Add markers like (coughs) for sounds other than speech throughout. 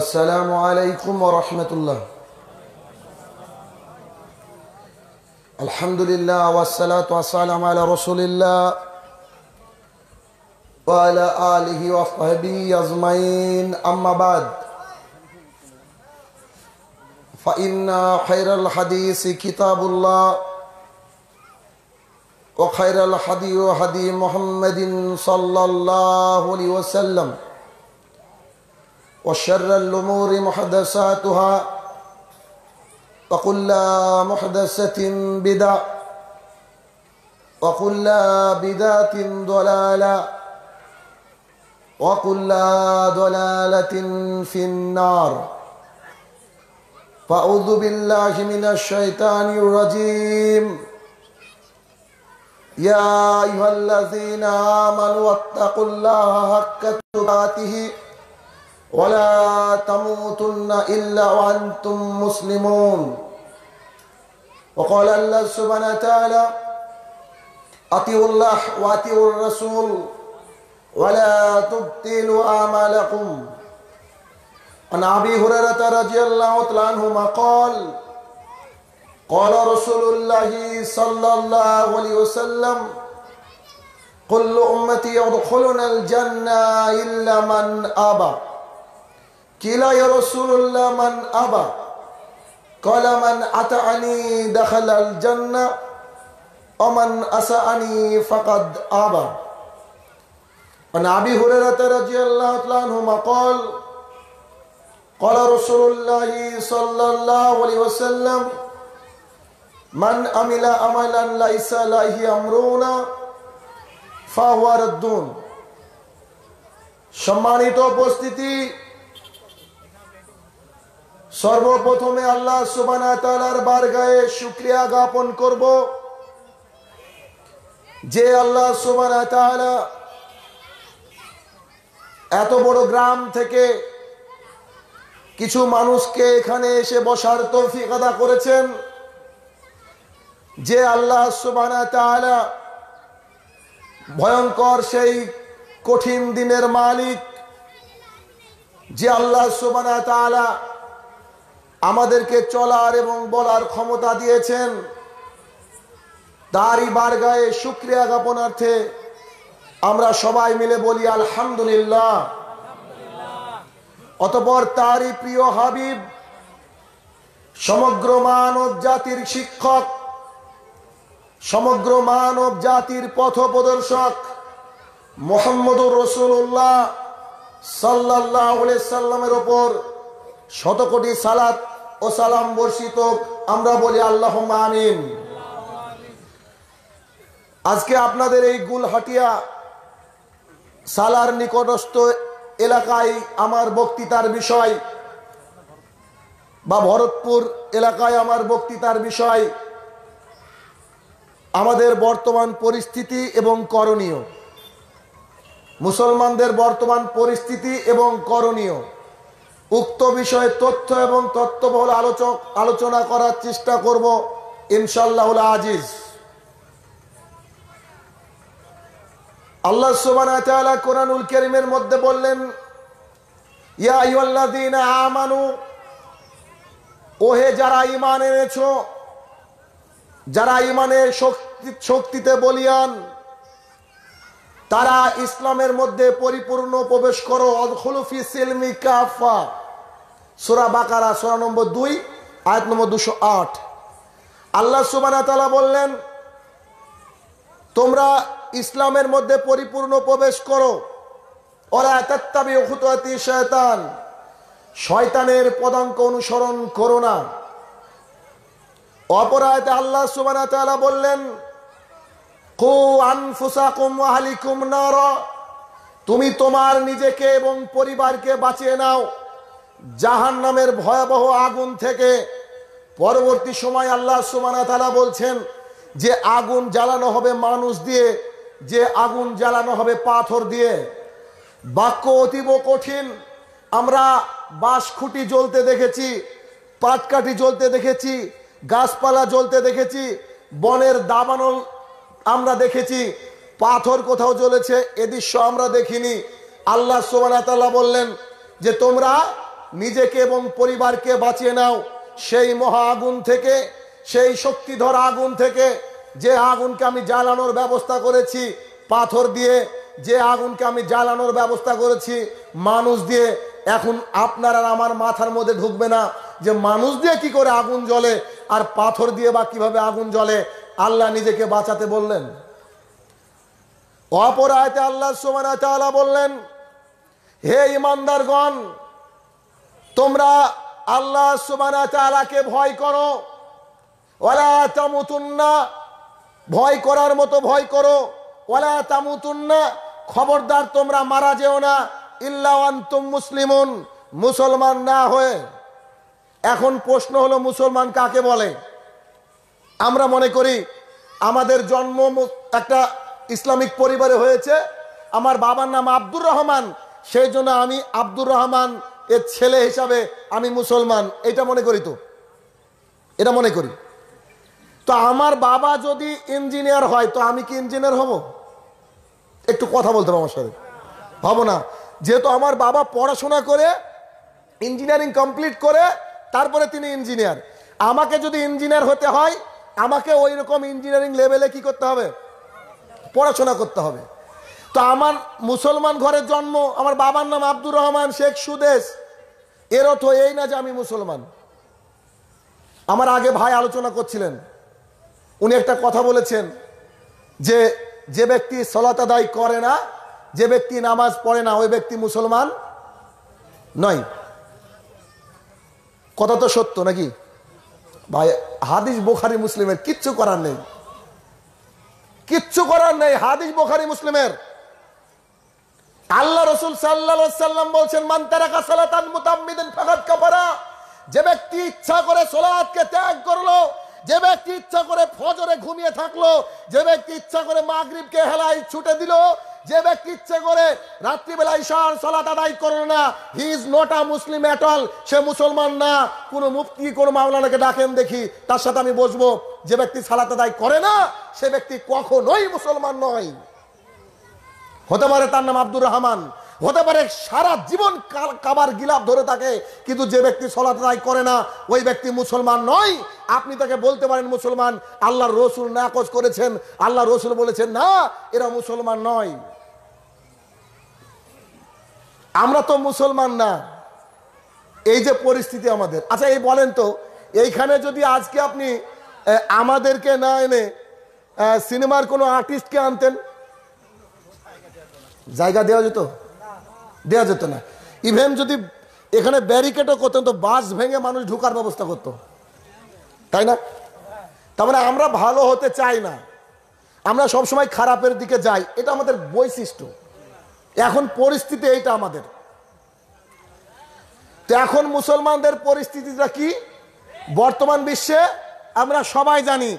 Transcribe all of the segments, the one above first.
আসসালামু আলাইকুম রহমতুল্লাহ আলহামদুলিল্লাহ ওয়াসালাত ওয়াসালাম আলা রসুলিল্লাহ وعلى آله وصحبه أجمعين أما بعد فإن خير الحديث كتاب الله وخير الحديث هدي محمد صلى الله عليه وسلم وشر الأمور محدثاتها وكل محدثة بدع وكل بدعة ضلالة وكل ضلالة في النار فأعوذ بالله من الشيطان الرجيم يا أيها الذين آمنوا واتقوا الله حق تقاته ولا تموتن إلا وأنتم مسلمون وقال الله سبحانه وتعالى أطيعوا الله وأطيعوا الرسول ولا تبطلوا أعمالكم عن أبي هريرة رضي الله تعالى عنهما قال قال رسول الله صلى الله عليه وسلم كل أمتي يدخلون الجنة إلا من أبى কিলা রসুল্লাহ মান আবা কলা মান আতা আনি দেখালাল জান্না অমান আসা আনি ফাকাদ আবা عن أبي هريرة رضي الله عنهما قال قال رسول الله صلى الله عليه وسلم من عمل عملا ليس له أمرنا فهو ردون সম্মানিত উপস্থিতি সর্বপ্রথমে আল্লাহ শুক্রিয়া জ্ঞাপন করব যে আল্লাহ এত বড় গ্রাম থেকে কিছু মানুষকে এখানে এসে বসার তৌফিক আদা করেছেন যে আল্লাহ সুবানা ভয়ঙ্কর সেই কঠিন দিনের মালিক যে আল্লাহ সুবানা তালা আমাদেরকে চলার এবং বলার ক্ষমতা দিয়েছেন তারই গায়ে শুক্রিয়া জ্ঞাপনার্থে আমরা সবাই মিলে বলি আলহামদুলিল্লাহ অতপর তারই প্রিয় হাবিব সমগ্র মানব জাতির শিক্ষক সমগ্র মানব জাতির পথ প্রদর্শক মোহাম্মদুর রসুল্লাহ সাল্লাহ সাল্লামের ওপর শতকোটি সালাত ও সালাম বর্ষিত আমরা বলি আল্লাহ মানিন আজকে আপনাদের এই গুলহাটিয়া সালার নিকটস্থ এলাকায় আমার বক্তৃতার বিষয় বা ভরতপুর এলাকায় আমার বক্তৃতার বিষয় আমাদের বর্তমান পরিস্থিতি এবং করণীয় মুসলমানদের বর্তমান পরিস্থিতি এবং করণীয় উক্ত বিষয়ে তথ্য এবং বহুল আলোচক আলোচনা করার চেষ্টা করব ইনশাল্লাহ আজিজ আল্লাহ সুবহানাহু কোরআনুল কারীমের মধ্যে বললেন আমানু ওহে যারা ইমান এনেছো যারা ইমানের শক্তি শক্তিতে বলিয়ান তারা ইসলামের মধ্যে পরিপূর্ণ প্রবেশ করো অদখলফি সিলমি কাফা সোরা বাকারা সোরা নম্বর দুই আয়াত নম্বর দুশো আট আল্লাহ সুবানা বললেন তোমরা ইসলামের মধ্যে পরিপূর্ণ প্রবেশ করো ওরা এতাত্তাবি শয়তান শয়তানের পদাঙ্ক অনুসরণ করো না অপরায়তে আল্লাহ সুবানা বললেন তুমি তোমার নিজেকে এবং পরিবারকে বাঁচিয়ে নাও জাহান নামের ভয়াবহ আগুন থেকে পরবর্তী সময় আল্লাহ সুমানা বলছেন যে আগুন জ্বালানো হবে মানুষ দিয়ে যে আগুন জ্বালানো হবে পাথর দিয়ে বাক্য অতীব কঠিন আমরা বাঁশ খুঁটি জ্বলতে দেখেছি পাটকাঠি জ্বলতে দেখেছি গাছপালা জ্বলতে দেখেছি বনের দাবানল আমরা দেখেছি পাথর কোথাও চলেছে এ দৃশ্য আমরা দেখিনি আল্লাহ সোমানাতাল্লাহ বললেন যে তোমরা নিজেকে এবং পরিবারকে বাঁচিয়ে নাও সেই মহা আগুন থেকে সেই শক্তিধর আগুন থেকে যে আগুনকে আমি জ্বালানোর ব্যবস্থা করেছি পাথর দিয়ে যে আগুনকে আমি জ্বালানোর ব্যবস্থা করেছি মানুষ দিয়ে এখন আপনার আর আমার মাথার মধ্যে ঢুকবে না যে মানুষ দিয়ে কি করে আগুন জ্বলে আর পাথর দিয়ে বা কিভাবে আগুন জ্বলে আল্লাহ নিজেকে বাঁচাতে বললেন অপর আয়তে আল্লাহ সোমান বললেন হে ইমানদারগণ তোমরা আল্লাহ সোমান আয়তে ভয় করো ওলা তামুতুন্না ভয় করার মতো ভয় করো ওলা তামুতুন্না খবরদার তোমরা মারা যেও না ইল্লাওয়ান্তুম মুসলিমুন মুসলমান না হয়ে এখন প্রশ্ন হলো মুসলমান কাকে বলে আমরা মনে করি আমাদের জন্ম একটা ইসলামিক পরিবারে হয়েছে আমার বাবার নাম আব্দুর রহমান সেই জন্য আমি আব্দুর রহমান এর ছেলে হিসাবে আমি মুসলমান এটা মনে করি তো এটা মনে করি তো আমার বাবা যদি ইঞ্জিনিয়ার হয় তো আমি কি ইঞ্জিনিয়ার হব একটু কথা বলতে হবে আমার সাথে হব না যেহেতু আমার বাবা পড়াশোনা করে ইঞ্জিনিয়ারিং কমপ্লিট করে তারপরে তিনি ইঞ্জিনিয়ার আমাকে যদি ইঞ্জিনিয়ার হতে হয় আমাকে ওই রকম ইঞ্জিনিয়ারিং লেভেলে কি করতে হবে পড়াশোনা করতে হবে তো আমার মুসলমান ঘরের জন্ম আমার বাবার নাম আব্দুর রহমান শেখ সুদেশ এর অর্থ এই না যে আমি মুসলমান আমার আগে ভাই আলোচনা করছিলেন উনি একটা কথা বলেছেন যে যে ব্যক্তি সলাত আদায় করে না যে ব্যক্তি নামাজ পড়ে না ওই ব্যক্তি মুসলমান নয় কথা তো সত্য নাকি ভাই হাদিস বোখারি মুসলিমের কিচ্ছু করার নেই কিচ্ছু করার নেই হাদিস বোখারি মুসলিমের আল্লাহ রসুল সাল্লাম বলছেন মান্তারাকা যে ব্যক্তি ইচ্ছা করে সোলাদকে ত্যাগ করলো যে ব্যক্তি ইচ্ছা করে ফজরে ঘুমিয়ে থাকলো যে ব্যক্তি ইচ্ছা করে মাগরীবকে হেলাই ছুটে দিল যে ব্যক্তি ইচ্ছে করে রাত্রিবেলা ঈশান সলাত আদায় করল না he is not a Muslim at all সে মুসলমান না কোনো মুফতি কোনো মাওলানাকে ডাকেন দেখি তার সাথে আমি বসবো যে ব্যক্তি সালাত আদায় করে না সে ব্যক্তি কখনোই মুসলমান নয় হতে পারে তার নাম আব্দুর রহমান হতে পারে সারা জীবন কাবার গিলাপ ধরে থাকে কিন্তু যে ব্যক্তি সলাত আদায় করে না ওই ব্যক্তি মুসলমান নয় আপনি তাকে বলতে পারেন মুসলমান আল্লাহ রসুল নাকচ করেছেন আল্লাহ রসুল বলেছেন না এরা মুসলমান নয় আমরা তো মুসলমান না এই যে পরিস্থিতি আমাদের আচ্ছা এই বলেন তো এইখানে যদি আজকে আপনি আমাদেরকে না এনে সিনেমার কোনো আর্টিস্টকে আনতেন জায়গা দেওয়া যেত দেওয়া যেত না ইভেন যদি এখানে ব্যারিকেডও করতেন তো বাস ভেঙে মানুষ ঢুকার ব্যবস্থা করত তাই না তার মানে আমরা ভালো হতে চাই না আমরা সবসময় খারাপের দিকে যাই এটা আমাদের বৈশিষ্ট্য এখন পরিস্থিতি এইটা আমাদের তো এখন মুসলমানদের পরিস্থিতিটা কি বর্তমান বিশ্বে আমরা সবাই জানি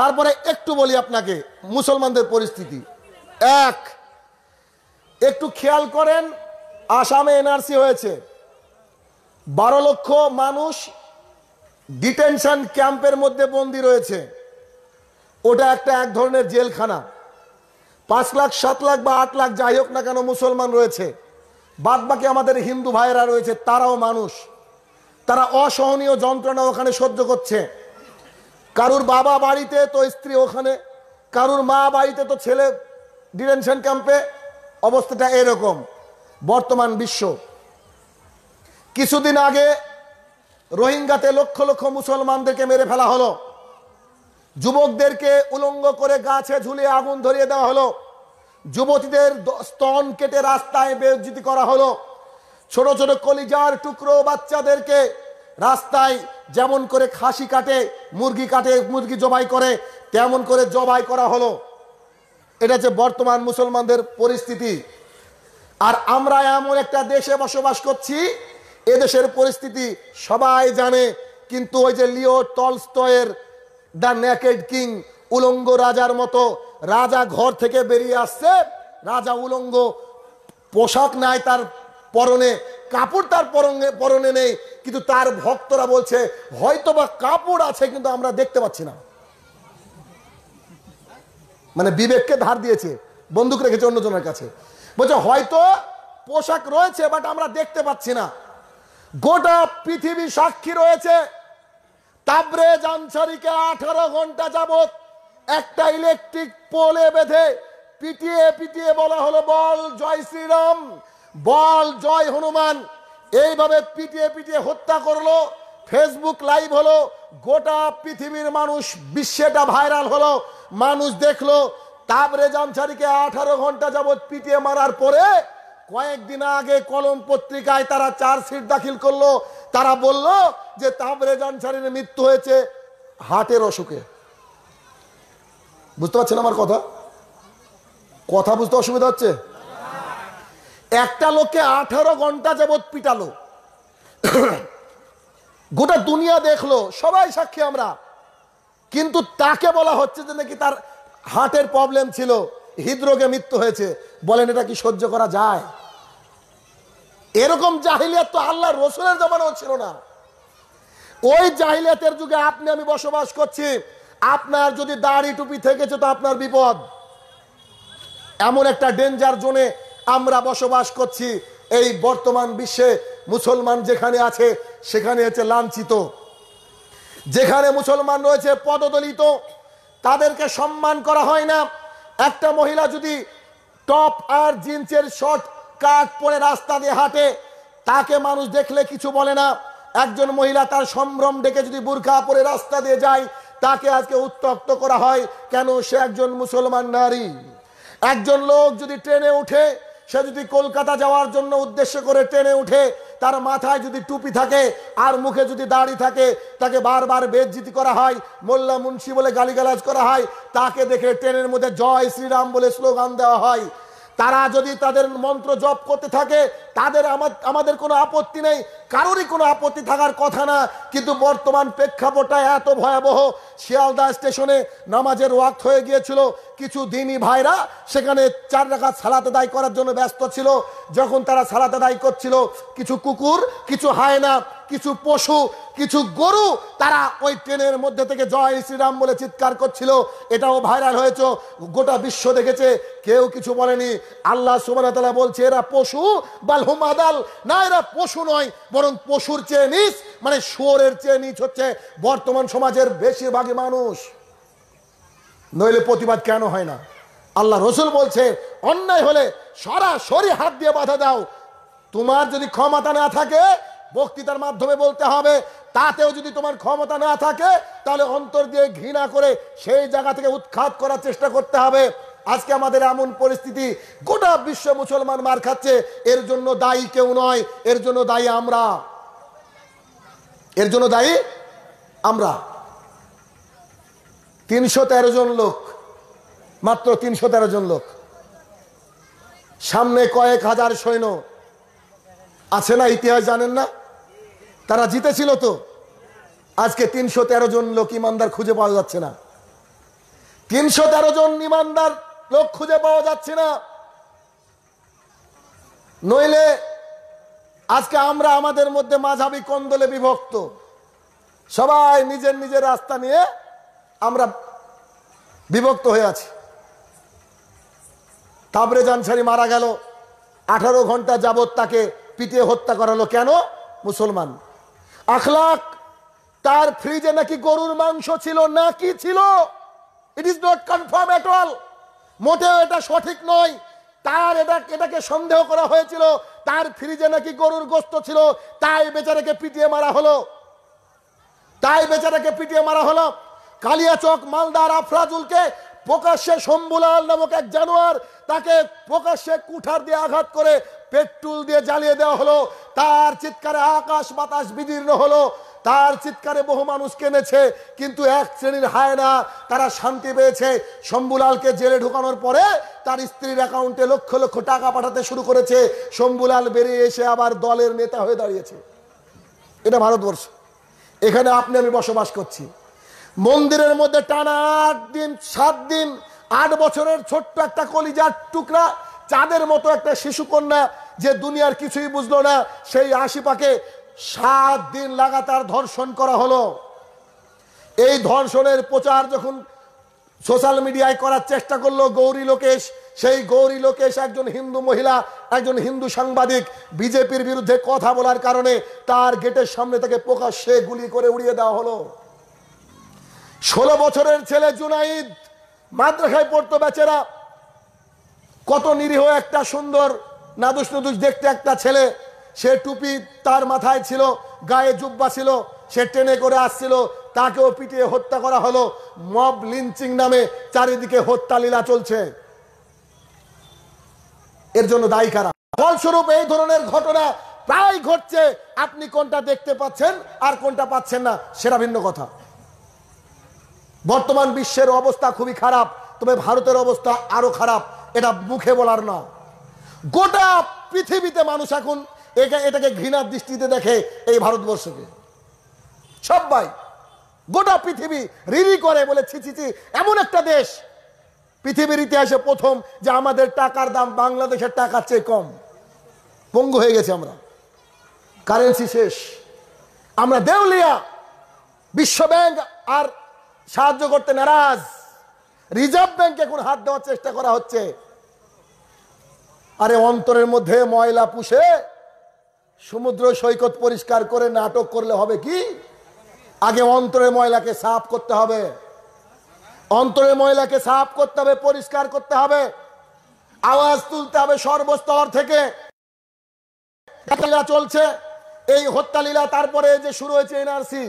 তারপরে একটু বলি আপনাকে মুসলমানদের পরিস্থিতি এক একটু খেয়াল করেন আসামে এনআরসি হয়েছে বারো লক্ষ মানুষ ডিটেনশন ক্যাম্পের মধ্যে বন্দি রয়েছে ওটা একটা এক ধরনের জেলখানা পাঁচ লাখ সাত লাখ বা আট লাখ যাই হোক না কেন মুসলমান রয়েছে বাদ বাকি আমাদের হিন্দু ভাইয়েরা রয়েছে তারাও মানুষ তারা অসহনীয় যন্ত্রণা ওখানে সহ্য করছে কারুর বাবা বাড়িতে তো স্ত্রী ওখানে কারুর মা বাড়িতে তো ছেলে ডিটেনশন ক্যাম্পে অবস্থাটা এরকম বর্তমান বিশ্ব কিছুদিন আগে রোহিঙ্গাতে লক্ষ লক্ষ মুসলমানদেরকে মেরে ফেলা হলো যুবকদেরকে উলঙ্গ করে গাছে ঝুলে আগুন ধরিয়ে দেওয়া হলো যুবতীদের স্তন কেটে রাস্তায় বেজিত করা হলো ছোট ছোট কলিজার টুকরো বাচ্চাদেরকে রাস্তায় যেমন করে খাসি কাটে মুরগি কাটে মুরগি জবাই করে তেমন করে জবাই করা হলো এটা যে বর্তমান মুসলমানদের পরিস্থিতি আর আমরা এমন একটা দেশে বসবাস করছি এদেশের পরিস্থিতি সবাই জানে কিন্তু ওই যে লিও টলস্তয়ের দ্য নেকেড কিং উলঙ্গ রাজার মতো রাজা ঘর থেকে বেরিয়ে আসছে রাজা উলঙ্গ পোশাক নাই তার পরনে কাপড় তার পরনে পরনে নেই কিন্তু তার ভক্তরা বলছে হয়তোবা কাপড় আছে কিন্তু আমরা দেখতে পাচ্ছি না মানে বিবেককে ধার দিয়েছে বন্দুক রেখেছে অন্যজনের কাছে বলছে হয়তো পোশাক রয়েছে বাট আমরা দেখতে পাচ্ছি না গোটা পৃথিবী সাক্ষী রয়েছে তাবরে জানসারিকে আঠারো ঘন্টা যাবৎ একটা ইলেকট্রিক পোলে বেঁধে পিটিয়ে পিটিয়ে বলা হলো বল জয় শ্রীরাম বল জয় হনুমান এইভাবে পিটিয়ে পিটিয়ে হত্যা করলো ফেসবুক লাইভ হলো গোটা পৃথিবীর মানুষ বিশ্বেটা ভাইরাল হলো মানুষ দেখলো তাবরে আনসারিকে আঠারো ঘন্টা যাবৎ পিটিয়ে মারার পরে কয়েকদিন আগে কলম পত্রিকায় তারা চার্জশিট দাখিল করলো তারা বলল যে তাবরে জানসারির মৃত্যু হয়েছে হার্টের অসুখে বুঝতে পারছেন আমার কথা কথা বুঝতে অসুবিধা হচ্ছে একটা লোককে আঠারো ঘন্টা যাবৎ পিটালো গোটা দুনিয়া দেখলো সবাই সাক্ষী আমরা কিন্তু তাকে বলা হচ্ছে যে নাকি তার হার্টের প্রবলেম ছিল হৃদরোগে মৃত্যু হয়েছে বলেন এটা কি সহ্য করা যায় এরকম জাহিলিয়াত তো আল্লাহ রসুলের জমানো ছিল না ওই জাহিলিয়াতের যুগে আপনি আমি বসবাস করছি আপনার যদি দাড়ি টুপি থেকেছে তো আপনার বিপদ এমন একটা ডেঞ্জার জোনে আমরা বসবাস করছি এই বর্তমান বিশ্বে মুসলমান যেখানে আছে সেখানে হচ্ছে লাঞ্ছিত যেখানে মুসলমান রয়েছে পদদলিত তাদেরকে সম্মান করা হয় না একটা মহিলা যদি টপ আর জিন্সের শর্ট কাঠ পরে রাস্তা দিয়ে হাঁটে তাকে মানুষ দেখলে কিছু বলে না একজন মহিলা তার সম্ভ্রম ডেকে যদি বুর্খা পরে রাস্তা দিয়ে যায় তাকে আজকে উত্তক্ত করা হয় কেন সে একজন মুসলমান নারী একজন লোক যদি ট্রেনে উঠে সে যদি কলকাতা যাওয়ার জন্য উদ্দেশ্য করে ট্রেনে উঠে তার মাথায় যদি টুপি থাকে আর মুখে যদি দাড়ি থাকে তাকে বারবার বেজ্জিতি করা হয় মোল্লা মুন্সি বলে গালিগালাজ করা হয় তাকে দেখে ট্রেনের মধ্যে জয় শ্রীরাম বলে স্লোগান দেওয়া হয় তারা যদি তাদের মন্ত্র জপ করতে থাকে তাদের আমাদের কোনো আপত্তি নেই কারোরই কোনো আপত্তি থাকার কথা না কিন্তু বর্তমান প্রেক্ষাপটটা এত ভয়াবহ শিয়ালদা স্টেশনে নামাজের ওয়াক্ত হয়ে গিয়েছিল কিছু দিনই ভাইরা সেখানে চার রাখা সালাতে দায় করার জন্য ব্যস্ত ছিল যখন তারা সালাতে দায় করছিল কিছু কুকুর কিছু হায়না কিছু পশু কিছু গরু তারা ওই ট্রেনের মধ্যে থেকে জয় শ্রীরাম বলে চিৎকার করছিল এটাও ভাইরাল হয়েছে গোটা বিশ্ব দেখেছে কেউ কিছু বলেনি আল্লাহ সুবান বলছে এরা পশু বা হুম আদাল না এরা পশু নয় বরং পশুর চেয়ে নিচ মানে শুয়োরের চেয়ে নিচ হচ্ছে বর্তমান সমাজের বেশিরভাগই মানুষ নইলে প্রতিবাদ কেন হয় না আল্লাহ রসুল বলছে অন্যায় হলে সরাসরি হাত দিয়ে বাধা দাও তোমার যদি ক্ষমতা না থাকে বক্তৃতার মাধ্যমে বলতে হবে তাতেও যদি তোমার ক্ষমতা না থাকে তাহলে অন্তর দিয়ে ঘৃণা করে সেই জায়গা থেকে উৎখাত করার চেষ্টা করতে হবে আজকে আমাদের এমন পরিস্থিতি গোটা বিশ্ব মুসলমান মার খাচ্ছে এর জন্য দায়ী কেউ নয় এর জন্য দায়ী আমরা এর জন্য দায়ী আমরা তিনশো তেরো জন লোক মাত্র তিনশো তেরো জন লোক সামনে কয়েক হাজার সৈন্য আছে না ইতিহাস জানেন না তারা জিতেছিল তো আজকে তিনশো তেরো জন লোক ইমানদার খুঁজে পাওয়া যাচ্ছে না তিনশো তেরো জন ইমানদার লোক খুঁজে পাওয়া যাচ্ছে না নইলে আজকে আমরা আমাদের মধ্যে মাঝাবি কন্দলে বিভক্ত সবাই নিজের নিজের রাস্তা নিয়ে আমরা বিভক্ত হয়ে আছি তাবরে জানসারি মারা গেল আঠারো ঘন্টা যাবৎ তাকে পিটিয়ে হত্যা করালো কেন মুসলমান আখলাক তার ফ্রিজে নাকি গরুর মাংস ছিল না কি ছিল it is not confirm at all মোটেও এটা সঠিক নয় তার এটা এটাকে সন্দেহ করা হয়েছিল তার ফ্রিজে নাকি গরুর গোস্ত ছিল তাই বেচারাকে পিটিয়ে মারা হলো তাই বেচারাকে পিটিয়ে মারা হলো কালিয়াচক মালদার আফরাজুলকে প্রকাশ্যে শম্ভুলাল নামক এক জানোয়ার তাকে প্রকাশ্যে কুঠার দিয়ে আঘাত করে পেট্রোল দিয়ে জ্বালিয়ে দেওয়া হলো তার চিৎকারে আকাশ বাতাস বিদীর্ণ হলো তার চিৎকারে বহু মানুষ কেনেছে কিন্তু এক শ্রেণীর হায়না তারা শান্তি পেয়েছে শম্ভুলালকে জেলে ঢুকানোর পরে তার স্ত্রীর অ্যাকাউন্টে লক্ষ লক্ষ টাকা পাঠাতে শুরু করেছে শম্ভুলাল বেরিয়ে এসে আবার দলের নেতা হয়ে দাঁড়িয়েছে এটা ভারতবর্ষ এখানে আপনি আমি বসবাস করছি মন্দিরের মধ্যে টানা আট দিন সাত দিন আট বছরের ছোট্ট একটা কলিজার টুকরা চাঁদের মতো একটা শিশুকন্যা যে দুনিয়ার কিছুই বুঝলো না সেই আশিপাকে সাত দিন লাগাতার ধর্ষণ করা হলো এই ধর্ষণের প্রচার যখন সোশ্যাল মিডিয়ায় করার চেষ্টা করলো গৌরী লোকেশ সেই গৌরী লোকেশ একজন হিন্দু মহিলা একজন হিন্দু সাংবাদিক বিজেপির বিরুদ্ধে কথা বলার কারণে তার গেটের সামনে তাকে প্রকাশ্যে গুলি করে উড়িয়ে দেওয়া হলো ষোলো বছরের ছেলে জুনাইদ মাদ্রাসায় পড়তো বেচেরা কত নিরীহ একটা সুন্দর নাদুস নাদুস দেখতে একটা ছেলে সে টুপি তার মাথায় ছিল গায়ে জুব্বা ছিল সে ট্রেনে করে আসছিল তাকেও পিটিয়ে হত্যা করা হলো মব লিঞ্চিং নামে চারিদিকে হত্যা লীলা চলছে এর জন্য দায়ী কারা ফলস্বরূপ এই ধরনের ঘটনা প্রায় ঘটছে আপনি কোনটা দেখতে পাচ্ছেন আর কোনটা পাচ্ছেন না সেটা ভিন্ন কথা বর্তমান বিশ্বের অবস্থা খুবই খারাপ তবে ভারতের অবস্থা আরো খারাপ এটা মুখে বলার না গোটা পৃথিবীতে মানুষ এখন এটাকে ঘৃণার দৃষ্টিতে দেখে এই ভারতবর্ষকে সবাই গোটা পৃথিবী রিরি করে বলে ছিচিচি এমন একটা দেশ পৃথিবীর ইতিহাসে প্রথম যে আমাদের টাকার দাম বাংলাদেশের টাকার চেয়ে কম পঙ্গু হয়ে গেছে আমরা কারেন্সি শেষ আমরা দেউলিয়া বিশ্বব্যাংক আর সাহায্য করতে নারাজ রিজার্ভ ব্যাংক এখন হাত দেওয়ার চেষ্টা করা হচ্ছে আরে অন্তরের মধ্যে ময়লা পুষে সমুদ্র সৈকত পরিষ্কার করে নাটক করলে হবে কি আগে অন্তরে ময়লাকে সাফ করতে হবে অন্তরে ময়লাকে সাফ করতে হবে পরিষ্কার করতে হবে আওয়াজ তুলতে হবে সর্বস্তর থেকে চলছে এই হত্যালীলা তারপরে যে শুরু হয়েছে এনআরসি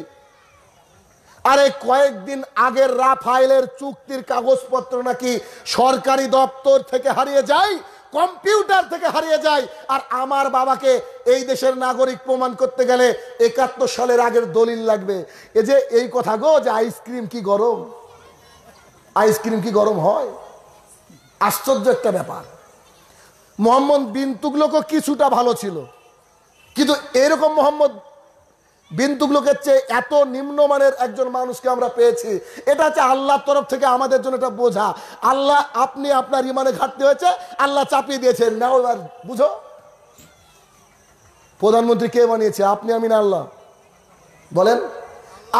আরে কয়েকদিন আগের রাফাইলের চুক্তির কাগজপত্র নাকি সরকারি দপ্তর থেকে হারিয়ে যায় কম্পিউটার থেকে হারিয়ে যায় আর আমার বাবাকে এই দেশের নাগরিক প্রমাণ করতে গেলে একাত্তর সালের আগের দলিল লাগবে এ যে এই কথা গো যে আইসক্রিম কি গরম আইসক্রিম কি গরম হয় আশ্চর্য একটা ব্যাপার মোহাম্মদ বিন তুগলকও কিছুটা ভালো ছিল কিন্তু এরকম মোহাম্মদ বিন্দুগুলোকে চেয়ে এত নিম্নমানের একজন মানুষকে আমরা পেয়েছি এটা হচ্ছে আল্লাহর তরফ থেকে আমাদের জন্য এটা বোঝা আল্লাহ আপনি আপনার ইমানে ঘাটতি হয়েছে আল্লাহ চাপিয়ে দিয়েছেন না এবার বুঝো প্রধানমন্ত্রী কে বানিয়েছে আপনি আমি না আল্লাহ বলেন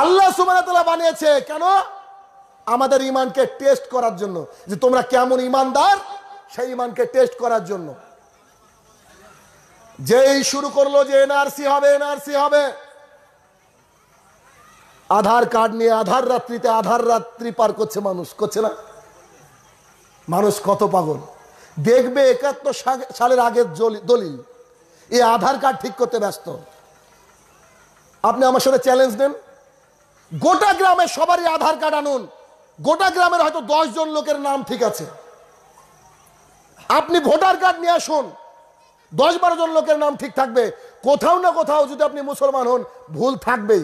আল্লাহ সুমানতলা বানিয়েছে কেন আমাদের ইমানকে টেস্ট করার জন্য যে তোমরা কেমন ইমানদার সেই ইমানকে টেস্ট করার জন্য যেই শুরু করলো যে এনআরসি হবে এনআরসি হবে আধার কার্ড নিয়ে আধার রাত্রিতে আধার রাত্রি পার করছে মানুষ করছে না মানুষ কত পাগল দেখবে একাত্তর সালের আগের দলিল এই আধার কার্ড ঠিক করতে ব্যস্ত আপনি আমার সাথে চ্যালেঞ্জ নেন গোটা গ্রামের সবারই আধার কার্ড আনুন গোটা গ্রামের হয়তো দশ জন লোকের নাম ঠিক আছে আপনি ভোটার কার্ড নিয়ে আসুন দশ বারো জন লোকের নাম ঠিক থাকবে কোথাও না কোথাও যদি আপনি মুসলমান হন ভুল থাকবেই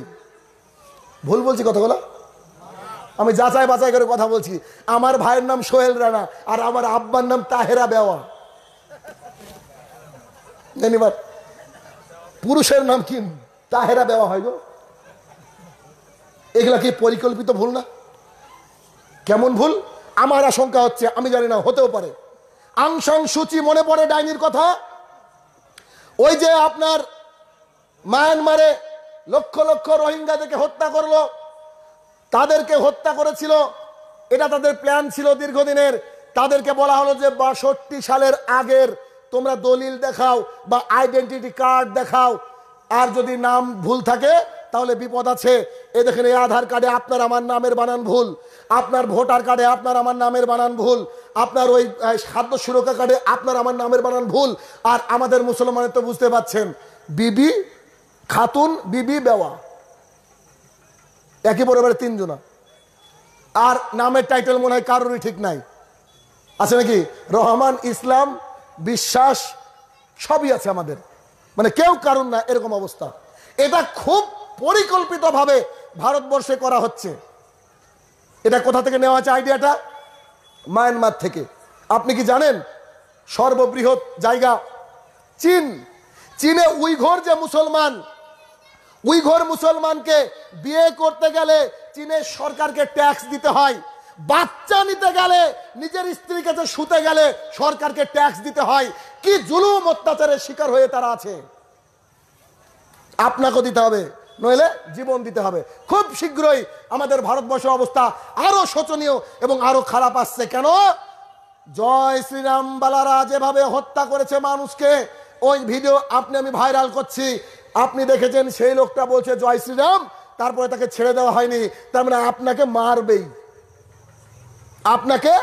ভুল বলছি কথাগুলো আমি যাচাই বাছাই করে কথা বলছি আমার ভাইয়ের নাম সোহেল রানা আর আমার আব্বার নাম তাহেরা বেওয়া জানিবার পুরুষের নাম কি তাহেরা বেওয়া হয় গো এগুলা কি পরিকল্পিত ভুল না কেমন ভুল আমার আশঙ্কা হচ্ছে আমি জানি না হতেও পারে আংসাং সূচি মনে পড়ে ডাইনির কথা ওই যে আপনার মায়ানমারে লক্ষ লক্ষ রোহিঙ্গাদেরকে হত্যা করলো তাদেরকে হত্যা করেছিল এটা তাদের প্ল্যান ছিল দীর্ঘদিনের তাদেরকে বলা হলো যে বাষট্টি সালের আগের তোমরা দলিল দেখাও বা আইডেন্টিটি কার্ড দেখাও আর যদি নাম ভুল থাকে তাহলে বিপদ আছে এ দেখেন এই আধার কার্ডে আপনার আমার নামের বানান ভুল আপনার ভোটার কার্ডে আপনার আমার নামের বানান ভুল আপনার ওই খাদ্য সুরক্ষা কার্ডে আপনার আমার নামের বানান ভুল আর আমাদের মুসলমানের তো বুঝতে পারছেন বিবি খাতুন বিবি বেওয়া একই পরিবারে তিনজনা আর নামের টাইটেল মনে হয় কারোরই ঠিক নাই আছে নাকি রহমান ইসলাম বিশ্বাস সবই আছে আমাদের মানে কেউ কারণ না এরকম অবস্থা এটা খুব পরিকল্পিতভাবে ভারতবর্ষে করা হচ্ছে এটা কোথা থেকে নেওয়া আছে আইডিয়াটা মায়ানমার থেকে আপনি কি জানেন সর্ববৃহৎ জায়গা চীন চীনে উইঘর যে মুসলমান উইঘর মুসলমানকে বিয়ে করতে গেলে চীনের সরকারকে ট্যাক্স দিতে হয় বাচ্চা নিতে গেলে নিজের স্ত্রীর কাছে শুতে গেলে সরকারকে ট্যাক্স দিতে হয় কি জুলুম অত্যাচারের শিকার হয়ে তারা আছে আপনাকে দিতে হবে নইলে জীবন দিতে হবে খুব শীঘ্রই আমাদের ভারতবর্ষের অবস্থা আরো শোচনীয় এবং আরো খারাপ আসছে কেন জয় শ্রীরাম বালারা যেভাবে হত্যা করেছে মানুষকে ওই ভিডিও আপনি আমি ভাইরাল করছি আপনি দেখেছেন সেই লোকটা বলছে জয় শ্রীরাম তারপরে তাকে ছেড়ে দেওয়া হয়নি তার মানে আপনাকে মারবেই আপনাকে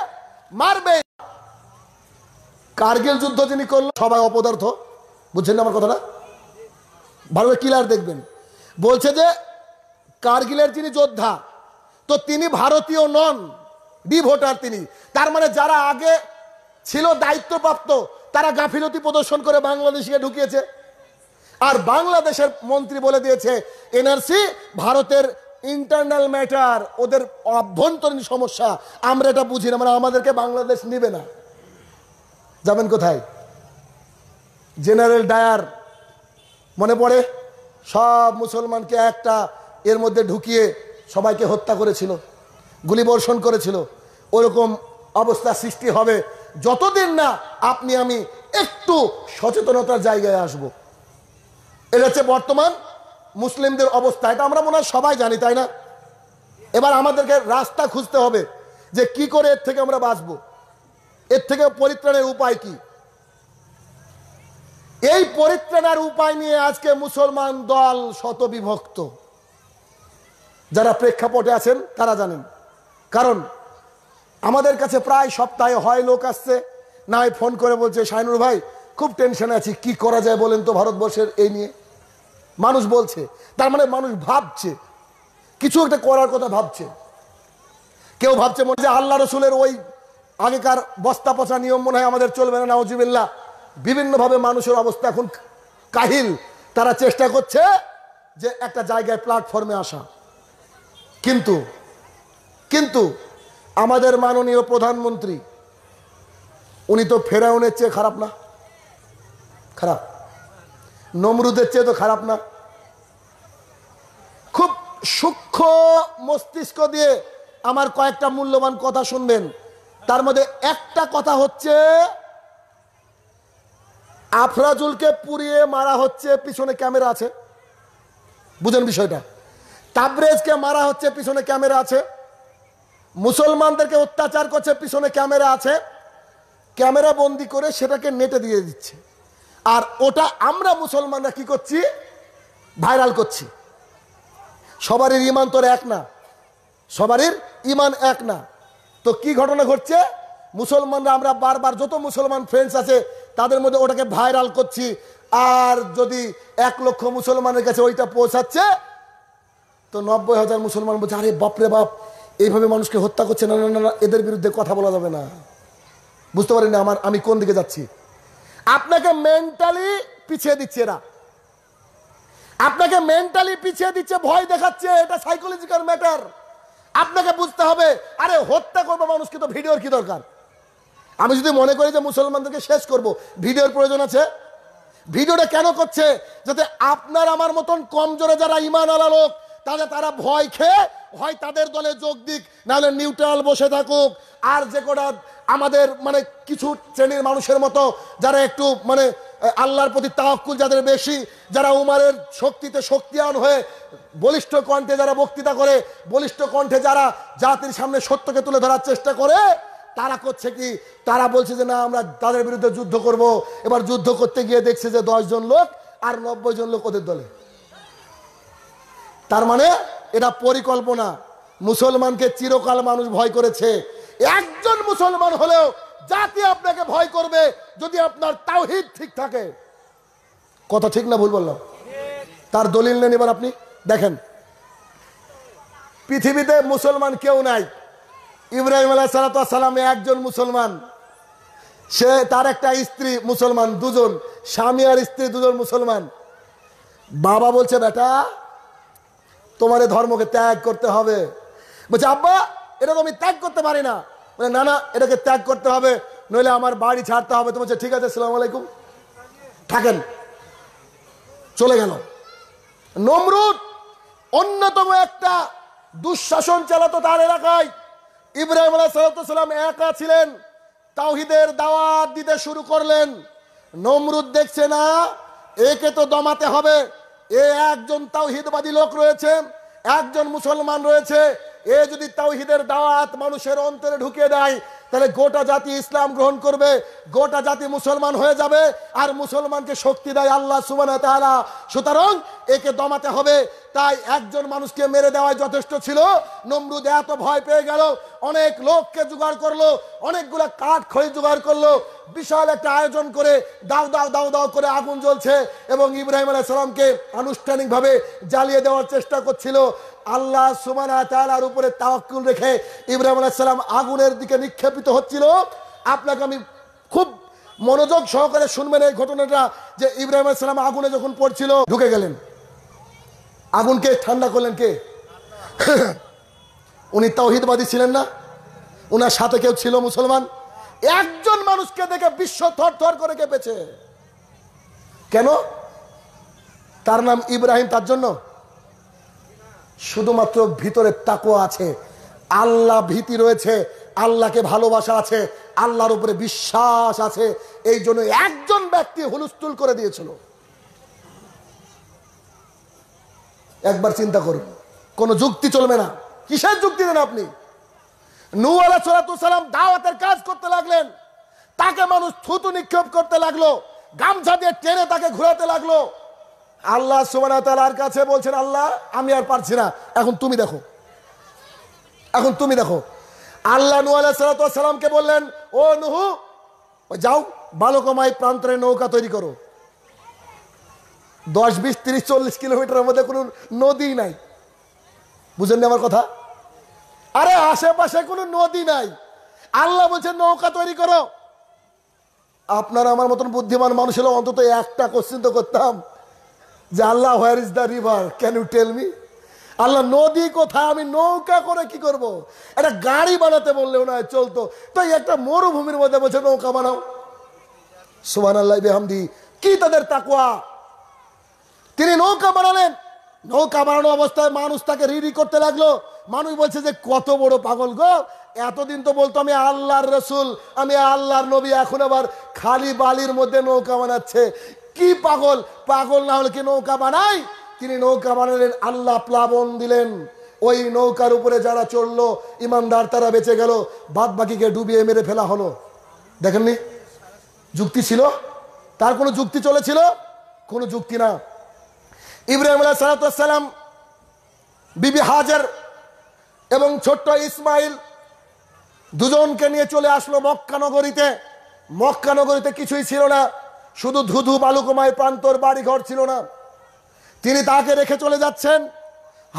মারবেই কার্গিল যুদ্ধ যিনি করলেন সবাই অপদার্থ বুঝছেন আমার কথাটা ভালো কিলার দেখবেন বলছে যে কার্গিলের যিনি যোদ্ধা তো তিনি ভারতীয় নন ডি ভোটার তিনি তার মানে যারা আগে ছিল দায়িত্বপ্রাপ্ত তারা গাফিলতি প্রদর্শন করে বাংলাদেশকে ঢুকিয়েছে আর বাংলাদেশের মন্ত্রী বলে দিয়েছে এনআরসি ভারতের ইন্টারনাল ম্যাটার ওদের অভ্যন্তরীণ সমস্যা আমরা এটা বুঝি না মানে আমাদেরকে বাংলাদেশ নেবে না যাবেন কোথায় জেনারেল ডায়ার মনে পড়ে সব মুসলমানকে একটা এর মধ্যে ঢুকিয়ে সবাইকে হত্যা করেছিল গুলিবর্ষণ করেছিল ওরকম অবস্থা সৃষ্টি হবে যতদিন না আপনি আমি একটু সচেতনতার জায়গায় আসবো এটা হচ্ছে বর্তমান মুসলিমদের অবস্থা এটা আমরা মনে হয় সবাই জানি তাই না এবার আমাদেরকে রাস্তা খুঁজতে হবে যে কি করে এর থেকে আমরা বাঁচব এর থেকে পরিত্রাণের উপায় কি এই পরিত্রাণের উপায় নিয়ে আজকে মুসলমান দল শত বিভক্ত যারা প্রেক্ষাপটে আছেন তারা জানেন কারণ আমাদের কাছে প্রায় সপ্তাহে হয় লোক আসছে না ফোন করে বলছে শাহিনুর ভাই খুব টেনশন আছি কি করা যায় বলেন তো ভারতবর্ষের এই নিয়ে মানুষ বলছে তার মানে মানুষ ভাবছে কিছু একটা করার কথা ভাবছে কেউ ভাবছে মনে হয় আল্লাহ রসুলের ওই আগেকার বস্তা পচা নিয়ম মনে হয় আমাদের চলবে না নওজিবিল্লা বিভিন্নভাবে মানুষের অবস্থা এখন কাহিল তারা চেষ্টা করছে যে একটা জায়গায় প্ল্যাটফর্মে আসা কিন্তু কিন্তু আমাদের মাননীয় প্রধানমন্ত্রী উনি তো ফেরাউনের চেয়ে খারাপ না খারাপ নমরুদের চেয়ে তো খারাপ না খুব সূক্ষ্ম মস্তিষ্ক দিয়ে আমার কয়েকটা মূল্যবান কথা শুনবেন তার মধ্যে একটা কথা হচ্ছে আফরাজুলকে পুড়িয়ে মারা হচ্ছে পিছনে ক্যামেরা আছে বুঝেন বিষয়টা তাবরেজকে মারা হচ্ছে পিছনে ক্যামেরা আছে মুসলমানদেরকে অত্যাচার করছে পিছনে ক্যামেরা আছে ক্যামেরা বন্দি করে সেটাকে নেটে দিয়ে দিচ্ছে আর ওটা আমরা মুসলমানরা কি করছি ভাইরাল করছি সবার ইমান তোর এক না সবার ইমান এক না তো কি ঘটনা ঘটছে মুসলমানরা আমরা বারবার যত মুসলমান ফ্রেন্ডস আছে তাদের মধ্যে ওটাকে ভাইরাল করছি আর যদি এক লক্ষ মুসলমানের কাছে ওইটা পৌঁছাচ্ছে তো নব্বই হাজার মুসলমান বলছে আরে বাপরে বাপ এইভাবে মানুষকে হত্যা করছে না না না এদের বিরুদ্ধে কথা বলা যাবে না বুঝতে পারিনি আমার আমি কোন দিকে যাচ্ছি আপনাকে মেন্টালি পিছিয়ে দিচ্ছে এরা আপনাকে মেন্টালি পিছিয়ে দিচ্ছে ভয় দেখাচ্ছে এটা সাইকোলজিক্যাল ম্যাটার আপনাকে বুঝতে হবে আরে হত্যা করবো মানুষকে তো ভিডিওর কি দরকার আমি যদি মনে করি যে মুসলমানদেরকে শেষ করব ভিডিওর প্রয়োজন আছে ভিডিওটা কেন করছে যাতে আপনার আমার মতন কমজোরে যারা ইমান আলা লোক তাহলে তারা ভয় খেয়ে হয় তাদের দলে যোগ দিক নাহলে নিউট্রাল বসে থাকুক আর যে কটা আমাদের মানে কিছু শ্রেণীর মানুষের মতো যারা একটু মানে আল্লাহর প্রতি তাহকুল যাদের বেশি যারা উমারের শক্তিতে শক্তিয়ান হয়ে বলিষ্ঠ কণ্ঠে যারা বক্তৃতা করে বলিষ্ঠ কণ্ঠে যারা জাতির সামনে সত্যকে তুলে ধরার চেষ্টা করে তারা করছে কি তারা বলছে যে না আমরা তাদের বিরুদ্ধে যুদ্ধ করব এবার যুদ্ধ করতে গিয়ে দেখছে যে দশজন লোক আর নব্বই জন লোক ওদের দলে তার মানে এটা পরিকল্পনা মুসলমানকে চিরকাল মানুষ ভয় করেছে একজন মুসলমান হলেও জাতি আপনাকে ভয় করবে যদি আপনার তাওহিদ ঠিক থাকে কথা ঠিক না ভুল বললাম তার দলিল নেন এবার আপনি দেখেন পৃথিবীতে মুসলমান কেউ নাই ইব্রাহিম আলাহ সালাতামে একজন মুসলমান সে তার একটা স্ত্রী মুসলমান দুজন স্বামী আর স্ত্রী দুজন মুসলমান বাবা বলছে বেটা তোমার ধর্মকে ত্যাগ করতে হবে বলছে আব্বা এটা তো আমি ত্যাগ করতে পারি না বলে না না এটাকে ত্যাগ করতে হবে নইলে আমার বাড়ি ছাড়তে হবে তো বলছে ঠিক আছে সালাম আলাইকুম থাকেন চলে গেল নমরুদ অন্যতম একটা দুঃশাসন চালাতো তার এলাকায় ইব্রাহিম আলাহাম একা ছিলেন তাওহিদের দাওয়াত দিতে শুরু করলেন নমরুদ দেখছে না একে তো দমাতে হবে এ একজন তাওহিদবাদী লোক রয়েছে একজন মুসলমান রয়েছে এ যদি তাওহিদের দাওয়াত মানুষের অন্তরে ঢুকিয়ে দেয় তাহলে গোটা জাতি ইসলাম গ্রহণ করবে গোটা জাতি মুসলমান হয়ে যাবে আর মুসলমানকে শক্তি দেয় আল্লাহ সুবানা তাহারা সুতরাং একে দমাতে হবে তাই একজন মানুষকে মেরে দেওয়ায় যথেষ্ট ছিল নমরুদ এত ভয় পেয়ে গেল অনেক লোককে জোগাড় করলো অনেকগুলো কাঠ খড়ি জোগাড় করলো বিশাল একটা আয়োজন করে দাও দাও দাও দাও করে আগুন জ্বলছে এবং ইব্রাহিম আলাইসালামকে আনুষ্ঠানিকভাবে জ্বালিয়ে দেওয়ার চেষ্টা করছিল আল্লাহ সুমানা তালার উপরে তাওয়াক্কুল রেখে ইব্রাহিম আলাইসাল্লাম আগুনের দিকে নিক্ষেপিত হচ্ছিল আপনাকে আমি খুব মনোযোগ সহকারে শুনবেন এই ঘটনাটা যে ইব্রাহিম আলাইসাল্লাম আগুনে যখন পড়ছিল ঢুকে গেলেন আগুনকে ঠান্ডা করলেন কে (laughs) উনি তৌহিদবাদী ছিলেন না উনার সাথে কেউ ছিল মুসলমান একজন মানুষকে দেখে বিশ্ব থর থর করে কেঁপেছে কেন তার নাম ইব্রাহিম তার জন্য শুধুমাত্র ভিতরে তাকো আছে আল্লাহ ভীতি রয়েছে আল্লাহকে ভালোবাসা আছে আল্লাহর উপরে বিশ্বাস আছে এই জন্য একজন ব্যক্তি হুলস্থুল করে দিয়েছিল একবার চিন্তা করুন কোনো যুক্তি চলবে না কিসের যুক্তি দেন আপনি নু আলা দাওয়াতের কাজ করতে লাগলেন তাকে মানুষ থুতু নিক্ষেপ করতে লাগলো গামছা দিয়ে টেনে তাকে ঘুরাতে লাগলো আল্লাহ সোমানার কাছে বলছেন আল্লাহ আমি আর পারছি না এখন তুমি দেখো এখন তুমি দেখো আল্লাহ নু আল্লাহ সালাতামকে বললেন ও নুহু যাও বালকমাই প্রান্তরে নৌকা তৈরি করো দশ বিশ তিরিশ চল্লিশ কিলোমিটারের মধ্যে কোনো নদী নাই বুঝলেন আমার কথা আরে আশেপাশে কোনো নদী নাই আল্লাহ বলছে নৌকা তৈরি করো আপনারা আমার মতন বুদ্ধিমান মানুষ হলে অন্তত একটা কোশ্চিন্ত করতাম যে আল্লাহ where is the river can you tell me আল্লাহ নদী কোথায় আমি নৌকা করে কি করব। একটা গাড়ি বানাতে বললে না চলতো তাই একটা মরুভূমির মধ্যে বলছে নৌকা বানাও সুমান আল্লাহ বেহামদি কি তাদের তাকুয়া তিনি নৌকা বানালেন নৌকা বানানো অবস্থায় মানুষ তাকে রিডি করতে লাগলো মানুষ বলছে যে কত বড় পাগল গো এতদিন তো বলতো আমি আল্লাহর রসুল আমি আল্লাহর নবী এখন আবার খালি বালির মধ্যে নৌকা বানাচ্ছে কি পাগল পাগল না হলে কি নৌকা বানাই তিনি নৌকা বানালেন আল্লাহ প্লাবন দিলেন ওই নৌকার উপরে যারা চললো ইমানদার তারা বেঁচে গেল বাদ বাকিকে ডুবিয়ে মেরে ফেলা হলো দেখেননি যুক্তি ছিল তার কোনো যুক্তি চলেছিল কোনো যুক্তি না ইব্রাহিম আল্লাহ সালাতাম বিবি হাজার এবং ছোট্ট ইসমাইল দুজনকে নিয়ে চলে আসলো মক্কা নগরীতে মক্কা নগরীতে কিছুই ছিল না শুধু ধুধু বালুকুমায় প্রান্তর বাড়িঘর ছিল না তিনি তাকে রেখে চলে যাচ্ছেন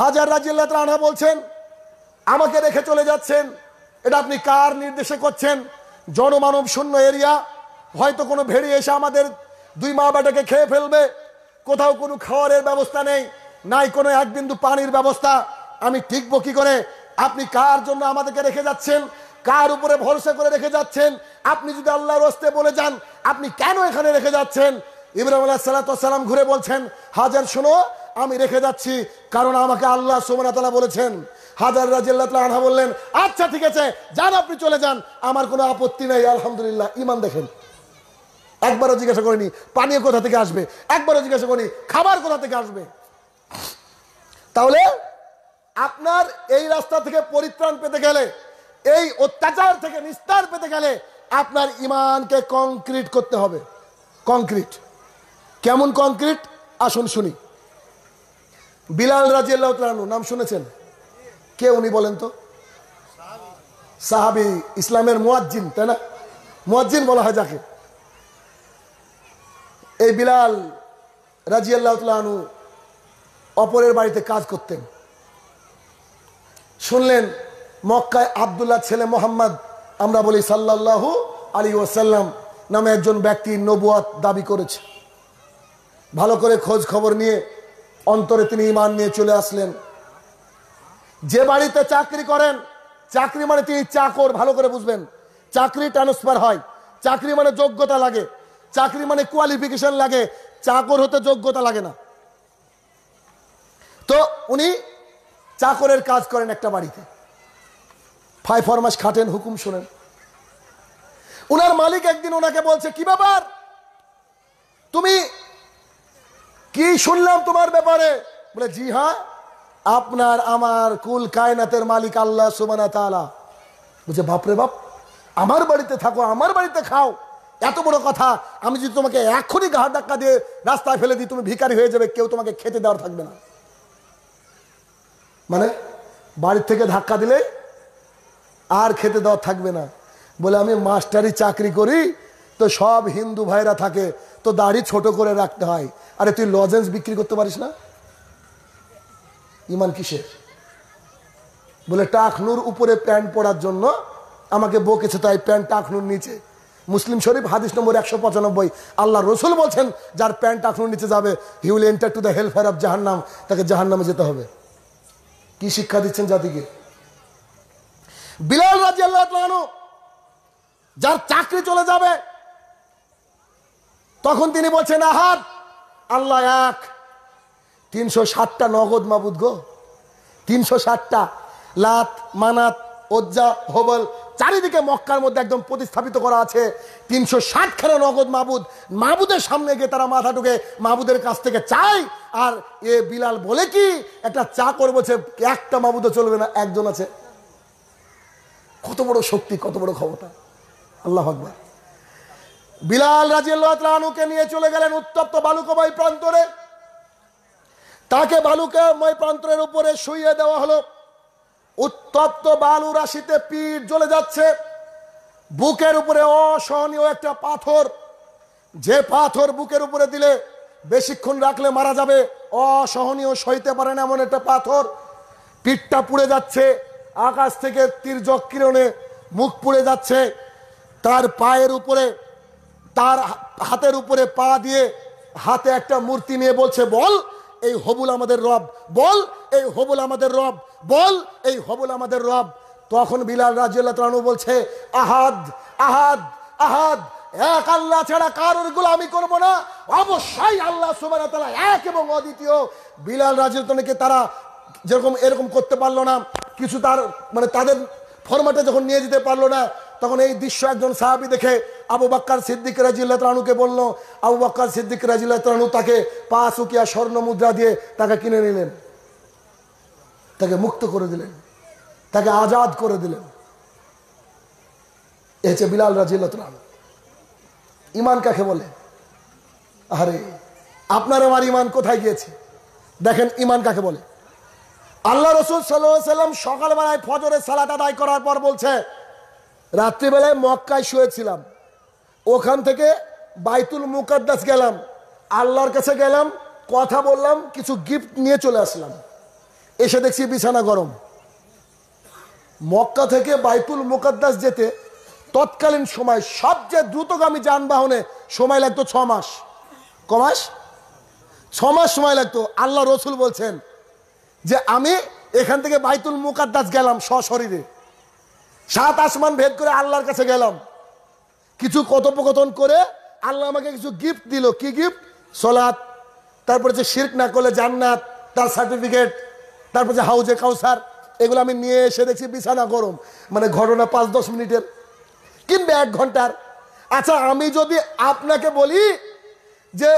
হাজার রাজিল্লা তানহা বলছেন আমাকে রেখে চলে যাচ্ছেন এটা আপনি কার নির্দেশে করছেন জনমানব শূন্য এরিয়া হয়তো কোনো ভেড়ি এসে আমাদের দুই মা বেটাকে খেয়ে ফেলবে কোথাও কোনো খাওয়ারের ব্যবস্থা নেই নাই কোনো এক বিন্দু পানির ব্যবস্থা আমি টিকবো কি করে আপনি কার জন্য আমাদেরকে রেখে যাচ্ছেন কার উপরে ভরসা করে রেখে যাচ্ছেন আপনি যদি আল্লাহর হস্তে বলে যান আপনি কেন এখানে রেখে যাচ্ছেন ইব্রাহিম আল্লাহ সাল্লাম ঘুরে বলছেন হাজার শোনো আমি রেখে যাচ্ছি কারণ আমাকে আল্লাহ সোমনাতলা বলেছেন হাজার রাজিল্লাহ আনহা বললেন আচ্ছা ঠিক আছে যান আপনি চলে যান আমার কোনো আপত্তি নেই আলহামদুলিল্লাহ ইমান দেখেন একবারও জিজ্ঞাসা করিনি পানীয় কোথা থেকে আসবে একবারও জিজ্ঞাসা করিনি খাবার কোথা থেকে আসবে তাহলে আপনার এই রাস্তা থেকে পরিত্রাণ পেতে গেলে এই অত্যাচার থেকে নিস্তার পেতে গেলে আপনার ইমানকে কংক্রিট করতে হবে কংক্রিট কেমন কংক্রিট আসুন শুনি বিলাল রাজিয়াল্লাহ তালু নাম শুনেছেন কে উনি বলেন তো সাহাবি ইসলামের মুয়াজ্জিন তাই না মুয়াজ্জিন বলা হয় যাকে এই বিলাল রাজিয়াল্লাহ তালু অপরের বাড়িতে কাজ করতেন শুনলেন মক্কায় আবদুল্লাহ ছেলে মোহাম্মদ আমরা বলি সাল্লাহু আলী ওসাল্লাম নামে একজন ব্যক্তি নবুয়াত দাবি করেছে ভালো করে খোঁজ খবর নিয়ে অন্তরে তিনি ইমান নিয়ে চলে আসলেন যে বাড়িতে চাকরি করেন চাকরি মানে তিনি চাকর ভালো করে বুঝবেন চাকরি ট্রান্সফার হয় চাকরি মানে যোগ্যতা লাগে চাকরি মানে কোয়ালিফিকেশন লাগে চাকর হতে যোগ্যতা লাগে না তো উনি চাকরের কাজ করেন একটা বাড়িতে ফাই ফরমাস খাটেন হুকুম শোনেন উনার মালিক একদিন ওনাকে বলছে কি ব্যাপার তুমি কি শুনলাম তোমার ব্যাপারে বলে জি হ্যাঁ আপনার আমার কুল কায়নাতের মালিক আল্লাহ সুমানা তালা বলছে বাপরে বাপ আমার বাড়িতে থাকো আমার বাড়িতে খাও এত বড় কথা আমি যদি তোমাকে এখনই ঘাট ধাক্কা দিয়ে রাস্তায় ফেলে দিই তুমি ভিকারি হয়ে যাবে কেউ তোমাকে খেতে দেওয়ার থাকবে না মানে বাড়ির থেকে ধাক্কা দিলে আর খেতে দেওয়া থাকবে না বলে আমি মাস্টারি চাকরি করি তো সব হিন্দু ভাইরা থাকে তো দাড়ি ছোট করে রাখতে হয় আরে তুই লজেন্স বিক্রি করতে পারিস না ইমান কিসের বলে টাকনুর উপরে প্যান্ট পরার জন্য আমাকে বকেছে তাই প্যান্ট টাকনুর নিচে মুসলিম শরীফ হাদিস নম্বর একশো পঁচানব্বই আল্লাহ রসুল বলছেন যার প্যান্ট টাকনুর নিচে যাবে he will enter to the help of জাহান্নাম তাকে জাহান্নামে যেতে হবে কি শিক্ষা দিচ্ছেন জাতিকে বিলাল রাজি আল্লাহ যার চাকরি চলে যাবে তখন তিনি বলছেন আহার আল্লাহ এক তিনশো ষাটটা নগদ মাবুদ গো তিনশো ষাটটা লাত মানাত ওজ্জা হবল চারিদিকে মক্কার মধ্যে একদম প্রতিস্থাপিত করা আছে তিনশো ষাটখানা নগদ মাবুদ মাবুদের সামনে গিয়ে তারা মাথা ঢুকে মাবুদের কাছ থেকে চাই আর এ বিলাল বলে কি একটা চা করবো একটা মাবুদও চলবে না একজন আছে কত বড় শক্তি কত বড় ক্ষমতা আল্লাহ আকবর বিলাল রাজিউল্লাহকে নিয়ে চলে গেলেন উত্তপ্ত বালুকময় প্রান্তরে তাকে বালুকাময় প্রান্তরের উপরে শুইয়ে দেওয়া হলো উত্তপ্ত বালু রাশিতে পিঠ জ্বলে যাচ্ছে বুকের উপরে অসহনীয় একটা পাথর যে পাথর বুকের উপরে দিলে বেশিক্ষণ রাখলে মারা যাবে অসহনীয় সইতে পারে না এমন একটা পাথর পিঠটা পুড়ে যাচ্ছে আকাশ থেকে তীর্যক কিরণে মুখ পুড়ে যাচ্ছে তার পায়ের উপরে তার হাতের উপরে পা দিয়ে হাতে একটা মূর্তি নিয়ে বলছে বল এই হবুল আমাদের রব বল এই হবুল আমাদের রব বল এই হবুল আমাদের রব তখন বিলাল রাজু বলছে আহাদ আহাদ আহাদ এক আল্লাহ ছাড়া কারোর আমি করব না অবশ্যই আল্লাহ সুবাহ তারা এক এবং অদ্বিতীয় বিলাল রাজনীতিকে তারা যেরকম এরকম করতে পারলো না কিছু তার মানে তাদের ফরমাটে যখন নিয়ে যেতে পারলো না তখন এই দৃশ্য একজন সাহাবি দেখে আবু বাক্কার সিদ্দিক রাজিল্লাহনুকে বললো আবু বাক্কার সিদ্দিক রাজিল্লাহনু তাকে পা সুকিয়া স্বর্ণ মুদ্রা দিয়ে তাকে কিনে নিলেন তাকে মুক্ত করে দিলেন তাকে আজাদ করে দিলেন এ হচ্ছে বিলাল রাজিল্লাহন ইমান কাকে বলে আরে আপনার আমার ইমান কোথায় গিয়েছে দেখেন ইমান কাকে বলে আল্লাহ রসুল সাল্লাহ সাল্লাম সকালবেলায় ফজরের সালাত আদায় করার পর বলছে রাত্রিবেলায় মক্কায় শুয়েছিলাম ওখান থেকে বাইতুল মুকাদ্দাস গেলাম আল্লাহর কাছে গেলাম কথা বললাম কিছু গিফট নিয়ে চলে আসলাম এসে দেখছি বিছানা গরম মক্কা থেকে বাইতুল মুকাদ্দাস যেতে তৎকালীন সময় সবচেয়ে দ্রুতগামী যানবাহনে সময় লাগতো ছ মাস কমাস ছ মাস সময় লাগতো আল্লাহ রসুল বলছেন যে আমি এখান থেকে বাইতুল মুকাদ্দাস গেলাম সশরীরে সাত আসমান ভেদ করে আল্লাহর কাছে গেলাম কিছু কথোপকথন করে আল্লাহ আমাকে কিছু গিফট দিল কি গিফট সলাদ তারপরে যে শির্ক না করলে জান্নাত তার সার্টিফিকেট তারপর যে হাউজে কাউসার এগুলো আমি নিয়ে এসে দেখছি বিছানা গরম মানে ঘটনা পাঁচ দশ মিনিটের কিংবা এক ঘন্টার আচ্ছা আমি যদি আপনাকে বলি যে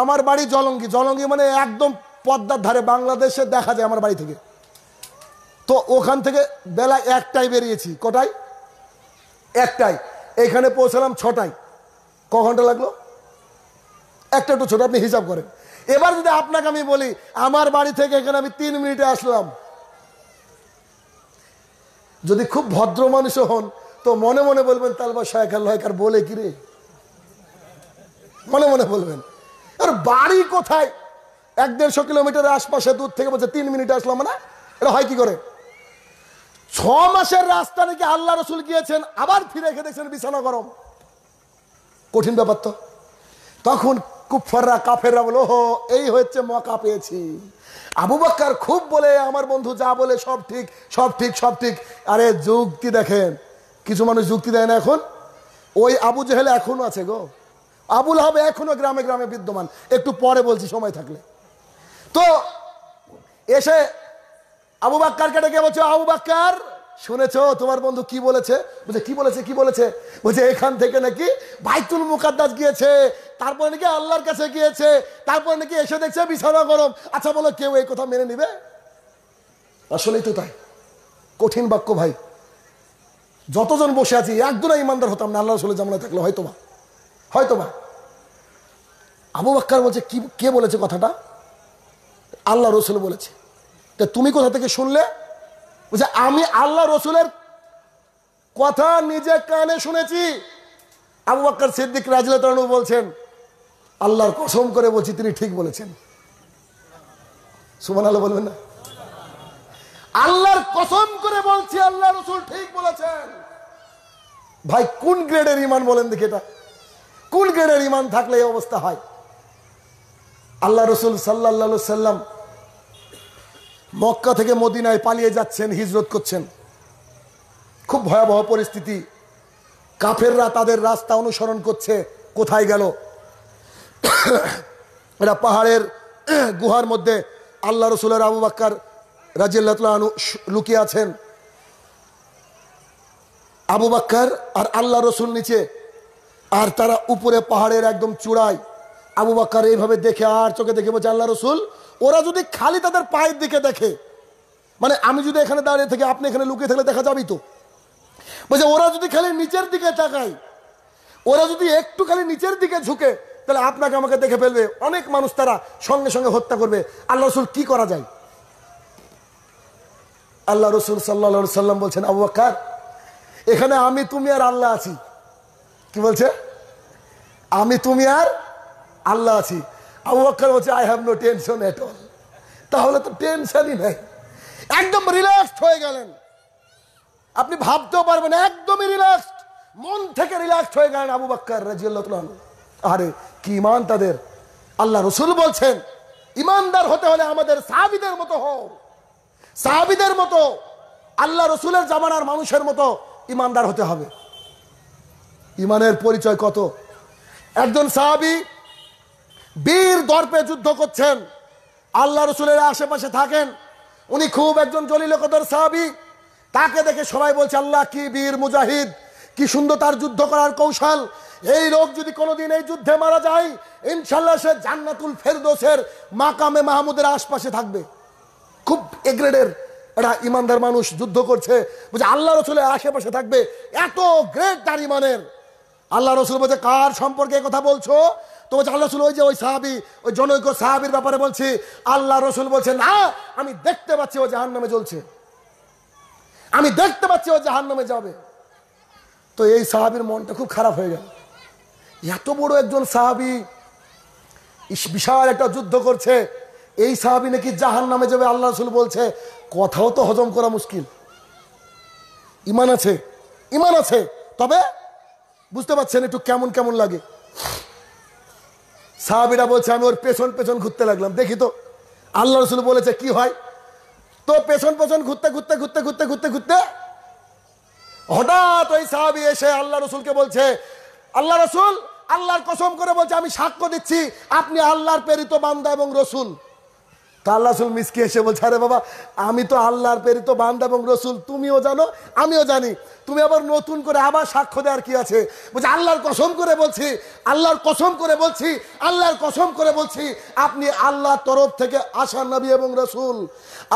আমার বাড়ি জলঙ্গি জলঙ্গি মানে একদম পদ্মার ধারে বাংলাদেশে দেখা যায় আমার বাড়ি থেকে তো ওখান থেকে বেলা একটাই বেরিয়েছি কটায় একটাই এখানে পৌঁছালাম ছটায় ক ঘন্টা লাগলো একটা একটু ছোট আপনি হিসাব করেন এবার যদি আপনাকে আমি বলি আমার বাড়ি থেকে এখানে আমি তিন মিনিটে আসলাম যদি খুব ভদ্র মানুষ হন তো মনে মনে বলবেন তালবা শায়খ আল্লাহ বলে কিরে মনে মনে বলবেন আর বাড়ি কোথায় এক দেড়শো কিলোমিটারের আশপাশে দূর থেকে বলছে তিন মিনিট আসলাম না মানে? এটা হয় কি করে ছ মাসের রাস্তা নাকি আল্লাহ রসুল গিয়েছেন আবার ফিরে রেখে দেখছেন বিছানা গরম কঠিন ব্যাপার তো তখন কুফাররা কাফেররা বলো হো এই হচ্ছে মকা পেয়েছি আবু বাক্কার খুব বলে আমার বন্ধু যা বলে সব ঠিক সব ঠিক সব ঠিক আরে যুক্তি দেখেন কিছু মানুষ যুক্তি দেয় না এখন ওই আবু জেহেল এখনো আছে গো আবুল হবে এখনো গ্রামে গ্রামে বিদ্যমান একটু পরে বলছি সময় থাকলে তো এসে আবু বাক্কারকে ডেকে বলছো আবু বাক্কার শুনেছ তোমার বন্ধু কি বলেছে বলছে কি বলেছে কি বলেছে বলছে এখান থেকে নাকি বাইতুল মুকাদ্দাস গিয়েছে তারপরে নাকি আল্লাহর কাছে গিয়েছে তারপরে নাকি এসে দেখছে বিছানা গরম আচ্ছা বলো কেউ এই কথা মেনে নিবে আসলেই তো তাই কঠিন বাক্য ভাই যতজন বসে আছি একদম ইমানদার হতাম না আল্লাহ রসুলের জামানায় থাকলে হয়তো বা হয়তো বা আবু বাক্কার বলছে কি কে বলেছে কথাটা আল্লাহ রসুল বলেছে তা তুমি কোথা থেকে শুনলে বলছে আমি আল্লাহ রসুলের কথা নিজে কানে শুনেছি আবু বাক্কর সিদ্দিক রাজলাতনু বলছেন আল্লাহর কসম করে বলছি তিনি ঠিক বলেছেন সুমান আল্লাহ বলবেন না আল্লাহর কসম করে বলছি আল্লাহ রসুল ঠিক বলেছেন ভাই কোন গ্রেডের ইমান বলেন দেখি এটা কোন গ্রেডের ইমান থাকলে এই অবস্থা হয় আল্লাহ রসুল সাল্লা সাল্লাম মক্কা থেকে মদিনায় পালিয়ে যাচ্ছেন হিজরত করছেন খুব ভয়াবহ পরিস্থিতি কাফেররা তাদের রাস্তা অনুসরণ করছে কোথায় গেল এরা পাহাড়ের গুহার মধ্যে আল্লাহ রসুলের আবু বাক্কার রাজিল্লাহনু লুকিয়ে আছেন আবু বাক্কার আর আল্লাহ রসুল নিচে আর তারা উপরে পাহাড়ের একদম চূড়ায় আবু বাক্কার এইভাবে দেখে আর চোখে দেখে বলছে আল্লাহ রসুল ওরা যদি খালি তাদের পায়ের দিকে দেখে মানে আমি যদি এখানে দাঁড়িয়ে থাকি আপনি এখানে লুকিয়ে থাকলে দেখা যাবি তো বলছে ওরা যদি খালি নিচের দিকে তাকায় ওরা যদি একটু খালি নিচের দিকে ঝুঁকে তাহলে আপনাকে আমাকে দেখে ফেলবে অনেক মানুষ তারা সঙ্গে সঙ্গে হত্যা করবে আল্লাহ রসুল কি করা যায় আল্লাহ রসুল সাল্লা সাল্লাম বলছেন আবু বাক্কার এখানে আমি তুমি আর আল্লাহ আছি কি বলছে আমি তুমি আর আল্লাহ আছি আবু বলছে I have no tension at all তাহলে তো টেনশনই নাই একদম রিল্যাক্সড হয়ে গেলেন আপনি ভাবতেও পারবেন একদমই রিল্যাক্সড মন থেকে রিল্যাক্সড হয়ে গেলেন আবু বাক্কার রাজিউল্লাহ আরে কি ইমান তাদের আল্লাহ রসুল বলছেন ইমানদার হতে হলে আমাদের সাহাবিদের মতো হও সাহাবিদের মতো আল্লাহ রসুলের জামানার মানুষের মতো ইমানদার হতে হবে ইমানের পরিচয় কত একজন সাহাবি বীর দর্পে যুদ্ধ করছেন আল্লাহ রসুলের আশেপাশে থাকেন উনি খুব একজন জলিলকদর সাহাবি তাকে দেখে সবাই বলছে আল্লাহ কি বীর মুজাহিদ কি সুন্দর তার যুদ্ধ করার কৌশল এই লোক যদি কোনোদিন এই যুদ্ধে মারা যায় ইনশাল্লাহ সে জান্নাতুল ফেরদোসের মাকামে মাহমুদের আশপাশে থাকবে খুব এগ্রেডের এটা ইমানদার মানুষ যুদ্ধ করছে বলছে আল্লাহ রসুলের আশেপাশে থাকবে এত গ্রেট তার ইমানের আল্লাহ রসুল বলছে কার সম্পর্কে কথা বলছো তো বলছে আল্লাহ রসুল ওই যে ওই সাহাবি ওই জনৈক সাহাবির ব্যাপারে বলছি আল্লাহ রসুল বলছে না আমি দেখতে পাচ্ছি ও জাহান নামে জ্বলছে আমি দেখতে পাচ্ছি ও জাহান নামে যাবে তো এই সাহাবির মনটা খুব খারাপ হয়ে গেল এত বড় একজন সাহাবি বিশাল একটা যুদ্ধ করছে এই সাহাবি নাকি জাহান নামে যাবে আল্লাহ রসুল বলছে কথাও তো হজম করা মুশকিল ইমান আছে ইমান আছে তবে বুঝতে পারছেন একটু কেমন কেমন লাগে সাহাবিরা বলছে আমি ওর পেছন পেছন ঘুরতে লাগলাম দেখি তো আল্লাহ রসুল বলেছে কি হয় তো পেছন পেছন ঘুরতে ঘুরতে ঘুরতে ঘুরতে ঘুরতে ঘুরতে হঠাৎ ওই সাহাবি এসে আল্লাহ রসুলকে বলছে আল্লাহ রসুল আল্লাহর কসম করে বলছে আমি সাক্ষ্য দিচ্ছি আপনি আল্লাহর প্রেরিত বান্দা এবং রসুল তা আল্লাহুল মিসকি এসে বলছে আরে বাবা আমি তো আল্লাহর প্রেরিত বান্দা এবং রসুল তুমিও জানো আমিও জানি তুমি আবার নতুন করে আবার সাক্ষ্য দেওয়ার কি আছে বলছে আল্লাহর কসম করে বলছি আল্লাহর কসম করে বলছি আল্লাহর কসম করে বলছি আপনি আল্লাহর তরফ থেকে আসার নবী এবং রসুল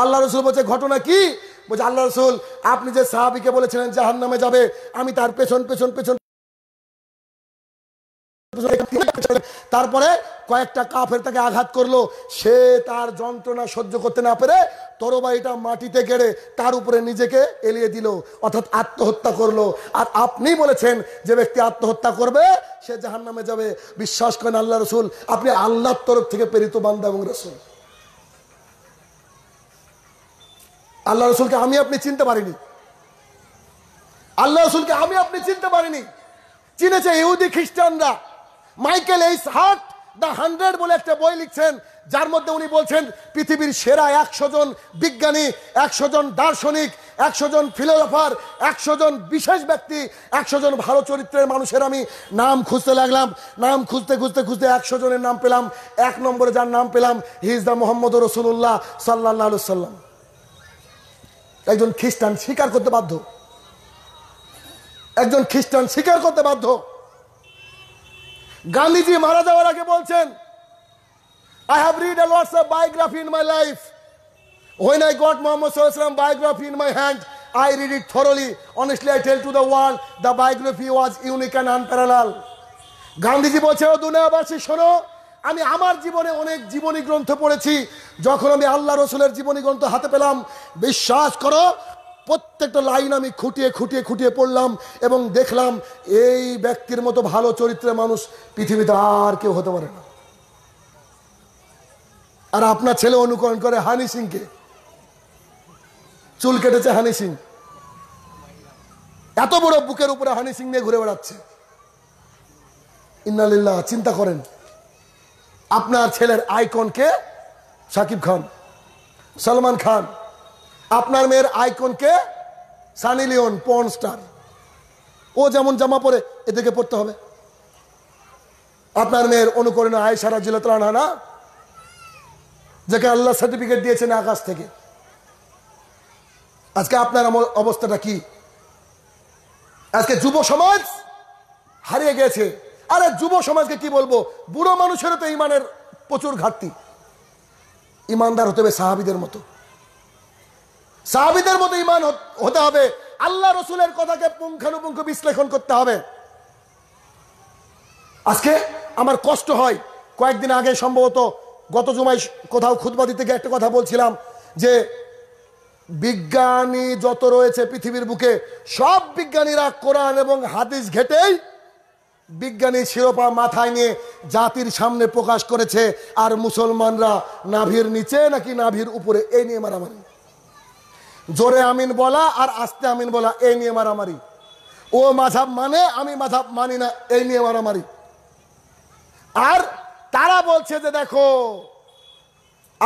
আল্লাহ রসুল বলছে ঘটনা কি বলছে আল্লাহ রসুল আপনি যে সাহাবিকে বলেছিলেন জাহান নামে যাবে আমি তার পেছন পেছন পেছন তারপরে কয়েকটা কাফের তাকে আঘাত করলো সে তার যন্ত্রণা সহ্য করতে না পেরে তরবাইটা মাটিতে গেড়ে তার উপরে নিজেকে এলিয়ে দিল অর্থাৎ আত্মহত্যা করলো আর আপনি বলেছেন যে ব্যক্তি আত্মহত্যা করবে সে জাহান নামে যাবে বিশ্বাস করেন আল্লাহ রসুল আপনি আল্লাহর তরফ থেকে প্রেরিত বান্দা এবং রসুল আল্লাহ রসুলকে আমি আপনি চিনতে পারিনি আল্লাহ রসুলকে আমি আপনি চিনতে পারিনি চিনেছে ইহুদি খ্রিস্টানরা Michael H Hart the hundred বলে একটা বই লিখছেন যার মধ্যে উনি বলছেন পৃথিবীর সেরা একশো জন বিজ্ঞানী একশো জন দার্শনিক একশো জন ফিলোসফার একশো জন বিশেষ ব্যক্তি একশো জন ভালো চরিত্রের মানুষের আমি নাম খুঁজতে লাগলাম নাম খুঁজতে খুঁজতে খুঁজতে একশো জনের নাম পেলাম এক নম্বরে যার নাম পেলাম হিজ দা মোহাম্মদ রসুল্লাহ সাল্লাহ সাল্লাম একজন খ্রিস্টান স্বীকার করতে বাধ্য একজন খ্রিস্টান স্বীকার করতে বাধ্য গান্ধীজি মারা যাওয়ার আগে বলছেন I have read a lots of biography in my life when I got Mohammad সাল্লাম biography in my hand I read it thoroughly honestly I tell to the world the biography was unique and unparalleled Gandhiji বলছে ও দুনিয়াবাসী শোনো আমি আমার জীবনে অনেক জীবনী গ্রন্থ পড়েছি যখন আমি আল্লাহ রসুলের জীবনী গ্রন্থ হাতে পেলাম বিশ্বাস করো প্রত্যেকটা লাইন আমি খুঁটিয়ে খুঁটিয়ে খুঁটিয়ে পড়লাম এবং দেখলাম এই ব্যক্তির মতো ভালো চরিত্রের মানুষ পৃথিবীতে আর কেউ হতে পারে না আর আপনার ছেলে অনুকরণ করে হানি সিংকে চুল কেটেছে হানি সিং এত বড় বুকের উপরে হানি সিং নিয়ে ঘুরে বেড়াচ্ছে ইন্নালিল্লা চিন্তা করেন আপনার ছেলের আইকনকে সাকিব খান সলমান খান আপনার মেয়ের আইকনকে সানি লিওন পন স্টার ও যেমন জামা পরে এদেরকে পড়তে হবে আপনার মেয়ের অনুকরণে আয় সারা জিলতলানা না যাকে আল্লাহ সার্টিফিকেট দিয়েছেন আকাশ থেকে আজকে আপনার অবস্থাটা কি আজকে যুব সমাজ হারিয়ে গেছে আরে যুব সমাজকে কি বলবো বুড়ো মানুষেরও তো ইমানের প্রচুর ঘাটতি ইমানদার হতে হবে সাহাবিদের মতো সাহাবিদের মতো ইমান হতে হবে আল্লাহ রসুলের কথাকে পুঙ্খানুপুঙ্খ বিশ্লেষণ করতে হবে আজকে আমার কষ্ট হয় কয়েকদিন আগে সম্ভবত গত জুমায় কোথাও খুদবাদি থেকে গিয়ে একটা কথা বলছিলাম যে বিজ্ঞানী যত রয়েছে পৃথিবীর বুকে সব বিজ্ঞানীরা কোরআন এবং হাদিস ঘেটেই বিজ্ঞানী শিরোপা মাথায় নিয়ে জাতির সামনে প্রকাশ করেছে আর মুসলমানরা নাভির নিচে নাকি নাভির উপরে এই নিয়ে মারামারি জোরে আমিন বলা আর আস্তে আমিন বলা এই নিয়ে মারামারি ও মাঝাব মানে আমি মাঝাব মানি না এই নিয়ে মারামারি আর তারা বলছে যে দেখো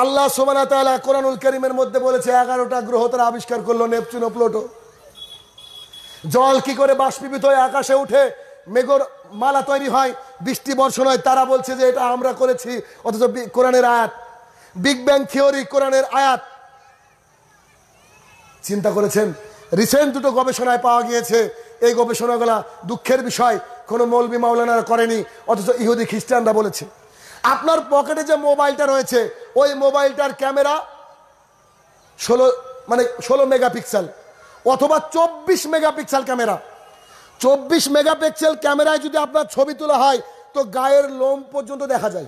আল্লাহ সোমানা কোরআনুল করিমের মধ্যে বলেছে এগারোটা গ্রহ তারা আবিষ্কার করলো নেপচুন ও প্লোটো জল কি করে বাষ্পীভূত হয়ে আকাশে উঠে মেঘর মালা তৈরি হয় বৃষ্টি বর্ষণ হয় তারা বলছে যে এটা আমরা করেছি অথচ কোরআনের আয়াত বিগ ব্যাং থিওরি কোরআনের আয়াত চিন্তা করেছেন রিসেন্ট দুটো গবেষণায় পাওয়া গিয়েছে এই গবেষণাগুলা দুঃখের বিষয় কোনো মৌলবি মাওলানারা করেনি অথচ ইহুদি খ্রিস্টানরা বলেছে আপনার পকেটে যে মোবাইলটা রয়েছে ওই মোবাইলটার ক্যামেরা ষোলো মানে ষোলো মেগাপিক্সেল অথবা চব্বিশ মেগাপিক্সেল ক্যামেরা চব্বিশ মেগাপিক্সেল ক্যামেরায় যদি আপনার ছবি তোলা হয় তো গায়ের লোম পর্যন্ত দেখা যায়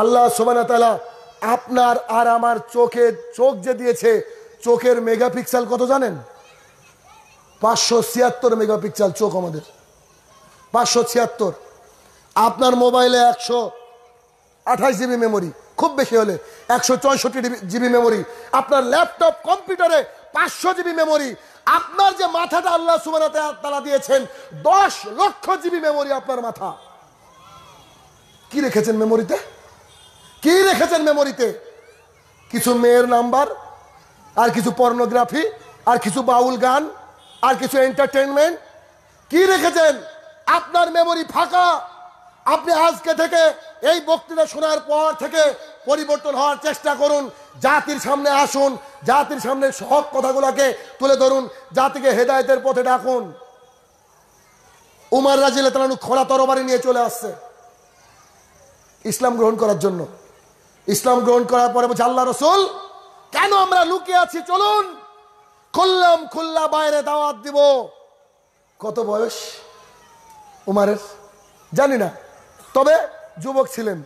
আল্লাহ সোবানা তালা আপনার আর আমার চোখে চোখ যে দিয়েছে চোখের মেগাপিক্সেল কত জানেন পাঁচশো ছিয়াত্তর মেগাপিক্সেল চোখ আমাদের পাঁচশো ছিয়াত্তর আপনার মোবাইলে একশো আঠাশ জিবি মেমোরি খুব বেশি হলে একশো চৌষট্টি জিবি মেমোরি আপনার ল্যাপটপ কম্পিউটারে পাঁচশো জিবি মেমোরি আপনার যে মাথাটা আল্লাহ সুবানাতে তারা দিয়েছেন দশ লক্ষ জিবি মেমোরি আপনার মাথা কি রেখেছেন মেমোরিতে কি রেখেছেন মেমোরিতে কিছু মেয়ের নাম্বার আর কিছু পর্নোগ্রাফি আর কিছু বাউল গান আর কিছু এন্টারটেনমেন্ট কি রেখেছেন আপনার মেমোরি ফাঁকা আপনি আজকে থেকে এই বক্তৃতা শোনার পর থেকে পরিবর্তন হওয়ার চেষ্টা করুন জাতির সামনে আসুন জাতির সামনে সব কথাগুলোকে তুলে ধরুন জাতিকে হেদায়তের পথে ডাকুন উমার রাজিলে তারা খোলা তরবারি নিয়ে চলে আসছে ইসলাম গ্রহণ করার জন্য ইসলাম গ্রহণ করার পরে বলছে আল্লাহ রসুল কেন আমরা লুকিয়ে আছি চলুন খুললাম খুল্লা বাইরে দাওয়াত দিব কত বয়স উমারের জানি না তবে যুবক ছিলেন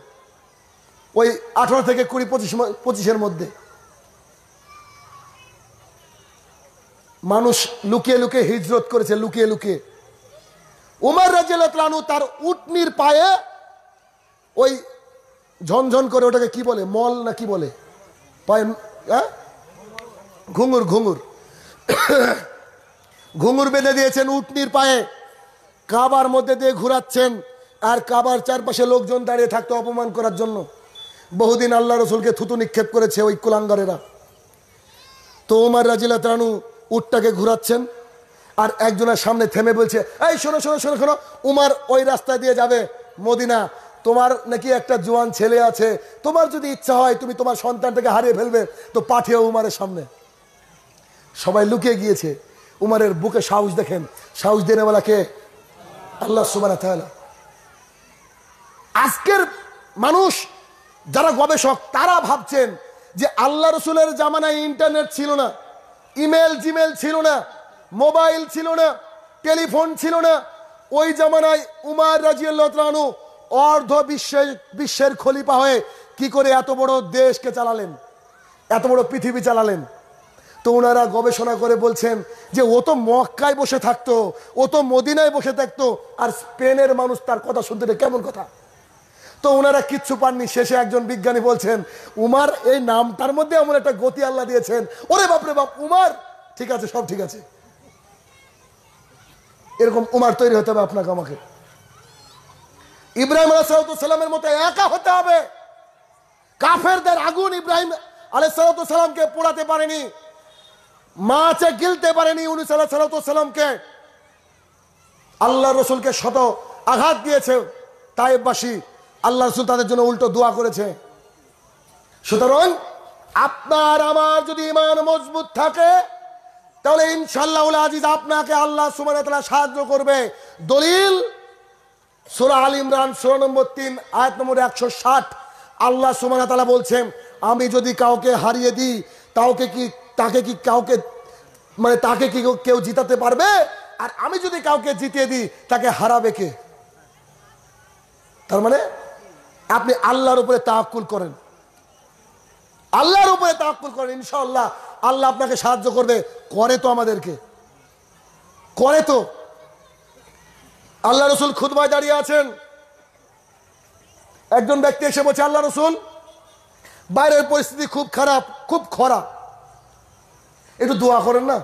ওই আঠারো থেকে কুড়ি পঁচিশ পঁচিশের মধ্যে মানুষ লুকিয়ে লুকিয়ে হিজরত করেছে লুকিয়ে লুকিয়ে উমার রাজু তার উটনির পায়ে ওই ঝনঝন করে ওটাকে কি বলে মল না কি বলে পায়ে হ্যাঁ? ঘুঙুর ঘুঙুর ঘুঙুর বেঁধে দিয়েছেন উটনির পায়ে কাবার মধ্যে দিয়ে ঘুরাচ্ছেন আর কাবার চারপাশে লোকজন দাঁড়িয়ে থাকতো অপমান করার জন্য বহুদিন আল্লাহ রসুলকে থুতু নিক্ষেপ করেছে ওই কুলাঙ্গারেরা তো উমার রাজিলা তানু উটটাকে ঘুরাচ্ছেন আর একজনের সামনে থেমে বলছে এই শোনো শোনো শোনো শোনো উমার ওই রাস্তা দিয়ে যাবে মদিনা তোমার নাকি একটা জোয়ান ছেলে আছে তোমার যদি ইচ্ছা হয় তুমি তোমার সন্তানটাকে হারিয়ে ফেলবে তো পাঠিয়ে উমারের সামনে সবাই লুকিয়ে গিয়েছে উমারের বুকে সাহস দেখেন সাহস দেনেওয়ালা কে আল্লাহ সুবানা আজকের মানুষ যারা গবেষক তারা ভাবছেন যে আল্লাহ রসুলের জামানায় ইন্টারনেট ছিল না ইমেল জিমেল ছিল না মোবাইল ছিল না টেলিফোন ছিল না ওই জামানায় উমার রাজিউল্লাহ অর্ধ বিশ্বের বিশ্বের খলিপা হয়ে কি করে এত বড় দেশকে চালালেন এত বড় পৃথিবী চালালেন তো ওনারা গবেষণা করে বলছেন যে ও তো মক্কায় বসে থাকতো ও তো মদিনায় বসে থাকতো আর স্পেনের মানুষ তার কথা শুনতে কেমন কথা তো ওনারা কিচ্ছু পাননি শেষে একজন বিজ্ঞানী বলছেন উমার এই নামটার মধ্যে এমন একটা গতি আল্লাহ দিয়েছেন ওরে বাপরে বাপ উমার ঠিক আছে সব ঠিক আছে এরকম উমার তৈরি হতে হবে আপনাকে আমাকে ইব্রাহিম আলাহাতামের মতো একা হতে হবে কাফেরদের আগুন ইব্রাহিম আলাহাতামকে পোড়াতে পারেনি মাছে গিলতে পারেনি উনিস আল্লাহ সাল্লাতামকে আল্লাহ রসুলকে শত আঘাত দিয়েছে তাইবাসী আল্লাহ রসুল তাদের জন্য উল্টো দোয়া করেছে সুতরাং আপনার আমার যদি ইমান মজবুত থাকে তাহলে ইনশাল্লাহ আজিজ আপনাকে আল্লাহ সুমান সাহায্য করবে দলিল সোলা আল ইমরান ষোলো নম্বর তিন আয়াত নম্বর একশো ষাট আল্লাহ সুমানা বলছেন আমি যদি কাউকে হারিয়ে দিই তাওকে কি তাকে কি কাউকে মানে তাকে কি কেউ জিতাতে পারবে আর আমি যদি কাউকে জিতিয়ে দিই তাকে হারাবে কে তার মানে আপনি আল্লাহর উপরে তাহকুল করেন আল্লাহর উপরে তাহকুল করেন ইনশাল্লাহ আল্লাহ আপনাকে সাহায্য করবে করে তো আমাদেরকে করে তো আল্লাহ রসুল খুদবায় দাঁড়িয়ে আছেন একজন ব্যক্তি এসে বলছে আল্লাহ রসুল বাইরের পরিস্থিতি খুব খারাপ খুব খরা একটু দোয়া করেন না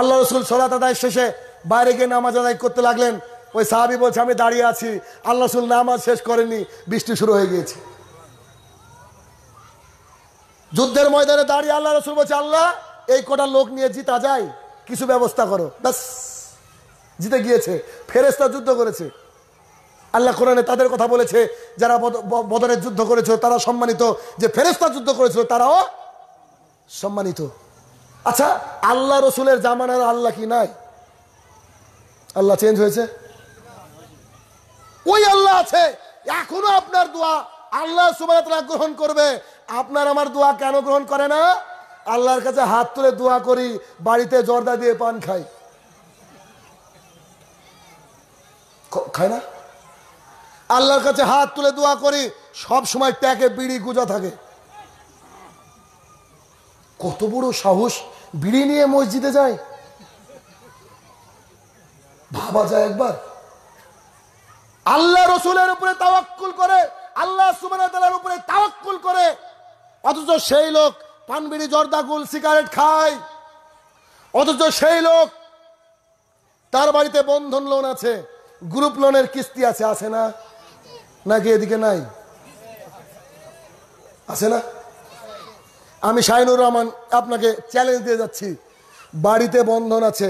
আল্লাহ রসুল সরাত আদায় শেষে বাইরে গিয়ে নামাজ আদায় করতে লাগলেন ওই সাহাবি বলছে আমি দাঁড়িয়ে আছি আল্লাহ রসুল নামাজ শেষ করেনি বৃষ্টি শুরু হয়ে গিয়েছে যুদ্ধের ময়দানে দাঁড়িয়ে আল্লাহ রসুল বলছে আল্লাহ এই কটা লোক নিয়ে জিতা যায় কিছু ব্যবস্থা করো ব্যাস জিতে গিয়েছে ফেরেস্তা যুদ্ধ করেছে আল্লাহ কোরআনে তাদের কথা বলেছে যারা বদরের যুদ্ধ করেছিল তারা সম্মানিত যে ফেরেস্তা যুদ্ধ করেছিল তারাও সম্মানিত আচ্ছা আল্লাহ রসুলের জামানার আল্লাহ কি নাই আল্লাহ চেঞ্জ হয়েছে ওই আল্লাহ আছে এখনো আপনার দোয়া আল্লাহ সুবাহ গ্রহণ করবে আপনার আমার দোয়া কেন গ্রহণ করে না আল্লাহর কাছে হাত তুলে দোয়া করি বাড়িতে জর্দা দিয়ে পান খাই খায় না আল্লাহর কাছে হাত তুলে দোয়া করি সব সময় ট্যাকে বিড়ি গুজা থাকে কত বড় সাহস বিড়ি নিয়ে মসজিদে যায় ভাবা যায় একবার আল্লাহ রসুলের উপরে তাওয়াক্কুল করে আল্লাহ সুবানার উপরে তাওয়াক্কুল করে অথচ সেই লোক পানবিড়ি জর্দাগুল সিগারেট খায় অথচ সেই লোক তার বাড়িতে বন্ধন লোন আছে গ্রুপ লোনের কিস্তি আছে আছে না নাকি এদিকে নাই আছে না আমি শাহিনুর রহমান আপনাকে চ্যালেঞ্জ দিয়ে যাচ্ছি বাড়িতে বন্ধন আছে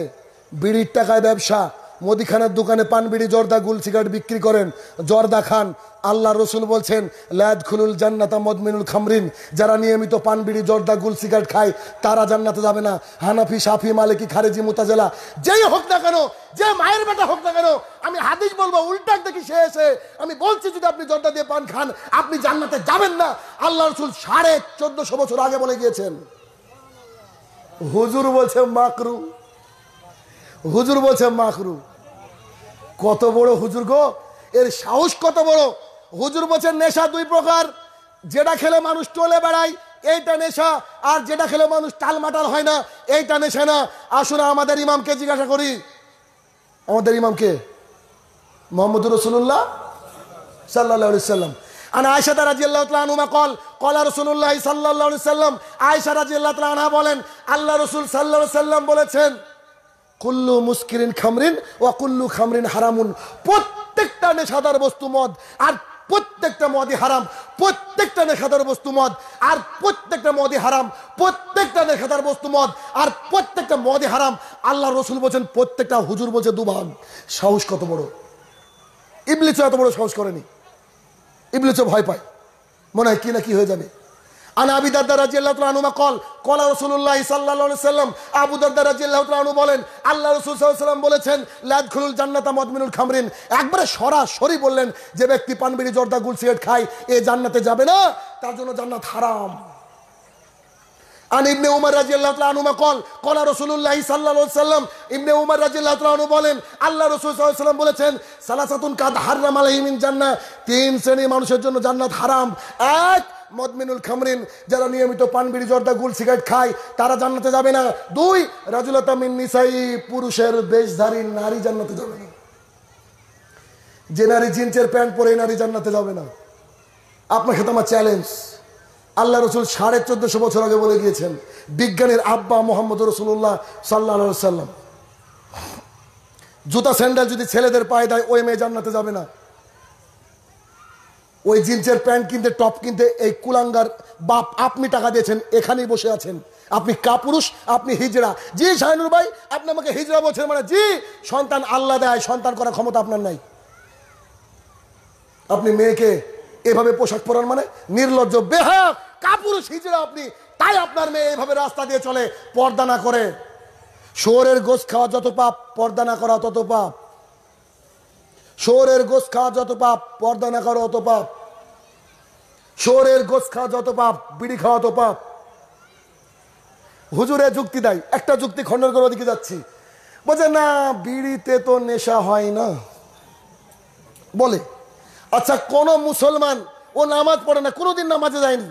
বিড়ির টাকায় ব্যবসা মোদিখানার দোকানে পানবিড়ি জর্দা গুল সিগারেট বিক্রি করেন জর্দা খান আল্লাহ রসুল বলছেন লায়াত খুলুল জান্নাতা মদমিনুল খামরিন যারা নিয়মিত পানবিড়ি জর্দা গুল সিগারেট খায় তারা জান্নাতে যাবে না হানাফি সাফি মালিকি খারেজি মোতাজেলা যেই হোক না কেন যে মায়ের বেটা হোক না কেন আমি হাদিস বলবো উল্টা দেখি সে এসে আমি বলছি যদি আপনি জর্দা দিয়ে পান খান আপনি জান্নাতে যাবেন না আল্লাহ রসুল সাড়ে চোদ্দশো বছর আগে বলে গিয়েছেন হুজুর বলছে মাকরু হুজুর বলছে মাকরু কত বড় হুজুর গো এর সাহস কত বড় হুজুর বলছে নেশা দুই প্রকার যেটা খেলে মানুষ টলে বেড়ায় এইটা নেশা আর যেটা খেলে মানুষ টালমাটাল হয় না এইটা নেশা না আসুন আমাদের ইমামকে জিজ্ঞাসা করি আমাদের ইমামকে মোহাম্মদ রসুল্লাহ সাল্লাহাম কল কলা বলেন আল্লাহ রসুল সাল্লাহ সাল্লাম বলেছেন কুল্লু মুস্কিরিন খামরিন ও কুল্লু খামরিন হারামুন প্রত্যেকটা নেশাদার বস্তু মদ আর প্রত্যেকটা মদি হারাম প্রত্যেকটা নেশাদার বস্তু মদ আর প্রত্যেকটা মদি হারাম প্রত্যেকটা নেশাদার বস্তু মদ আর প্রত্যেকটা মদি হারাম আল্লাহ রসুল বলছেন প্রত্যেকটা হুজুর বলছে দুবান সাহস কত বড় ইবলিচ এত বড় সাহস করেনি ইবলিচ ভয় পায় মনে হয় কি না কি হয়ে যাবে আন আবি দাদা রাজিয়াল্লাহ কল কল কলা সাল্লাল্লাহু সাল্লাহ সাল্লাম আবু দাদা রাজিয়াল্লাহ আনু বলেন আল্লাহ রসুল সাল্লাম বলেছেন লাদখুল জান্নাতা মদমিনুল খামরিন একবারে সরাসরি বললেন যে ব্যক্তি পানবিড়ি জর্দা গুল সিগারেট খায় এ জান্নাতে যাবে না তার জন্য জান্নাত হারাম আন ইবনে উমর রাজি আল্লাহ আনুমা কল কলা রসুল্লাহ সাল্লা সাল্লাম ইবনে উমর রাজি আল্লাহ আনু বলেন আল্লাহ রসুল সাল্লাম বলেছেন সালাসাতুন কাদ হারাম আলহিমিন জান্না তিন শ্রেণীর মানুষের জন্য জান্নাত হারাম এক মদমিনুল খামরিন যারা নিয়মিত পানবিড়ি জর্দা গুল সিগারেট খায় তারা জান্নাতে যাবে না দুই রাজুলতা মিন্নিসাই পুরুষের বেশধারী নারী জান্নাতে যাবে না যে নারী জিন্সের প্যান্ট পরে নারী জান্নাতে যাবে না আপনার সাথে আমার চ্যালেঞ্জ আল্লাহ রসুল সাড়ে চোদ্দশো বছর আগে বলে গিয়েছেন বিজ্ঞানের আব্বা মোহাম্মদ রসুল্লাহ সাল্লা সাল্লাম জুতা স্যান্ডেল যদি ছেলেদের পায়ে দেয় ওই মেয়ে জান্নাতে যাবে না ওই জিন্সের প্যান্ট কিনতে টপ কিনতে এই কুলাঙ্গার বাপ আপনি টাকা দিয়েছেন এখানেই বসে আছেন আপনি কাপুরুষ আপনি হিজড়া জি শাহিনুর ভাই আপনি আমাকে হিজড়া বলছেন মানে জি সন্তান আল্লাহ দেয় সন্তান করার ক্ষমতা আপনার নাই আপনি মেয়েকে এভাবে পোশাক পরান মানে নির্লজ্জ বেহা কাপুরুষ হিজড়া আপনি তাই আপনার মেয়ে এভাবে রাস্তা দিয়ে চলে পর্দা না করে শোরের গোস খাওয়া যত পাপ পর্দা না করা তত পাপ শোরের গোস খাওয়া যত পাপ পর্দা না করা অত পাপ চোরের গোস খাওয়া যত পাপ বিড়ি খাওয়া তো পাপ হুজুরে যুক্তি দেয় একটা যুক্তি খন্ডন করে ওদিকে যাচ্ছি বলছে না বিড়িতে তো নেশা হয় না বলে আচ্ছা কোন মুসলমান ও নামাজ পড়ে না কোনোদিন নামাজে যায়নি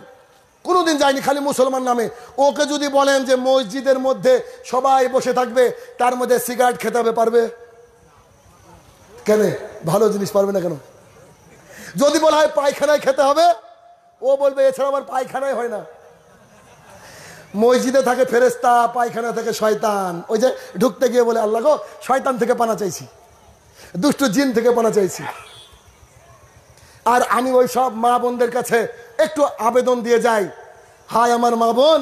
কোনোদিন যায়নি খালি মুসলমান নামে ওকে যদি বলেন যে মসজিদের মধ্যে সবাই বসে থাকবে তার মধ্যে সিগারেট খেতে পারবে কেন ভালো জিনিস পারবে না কেন যদি বলা হয় পায়খানায় খেতে হবে ও বলবে এছাড়া আমার পায়খানায় হয় না মসজিদে থাকে ফেরেস্তা পায়খানা থেকে শয়তান ওই যে ঢুকতে গিয়ে বলে আল্লাহ গো শয়তান থেকে পানা চাইছি দুষ্ট জিন থেকে পানা চাইছি আর আমি ওই সব মা বোনদের কাছে একটু আবেদন দিয়ে যাই হায় আমার মা বোন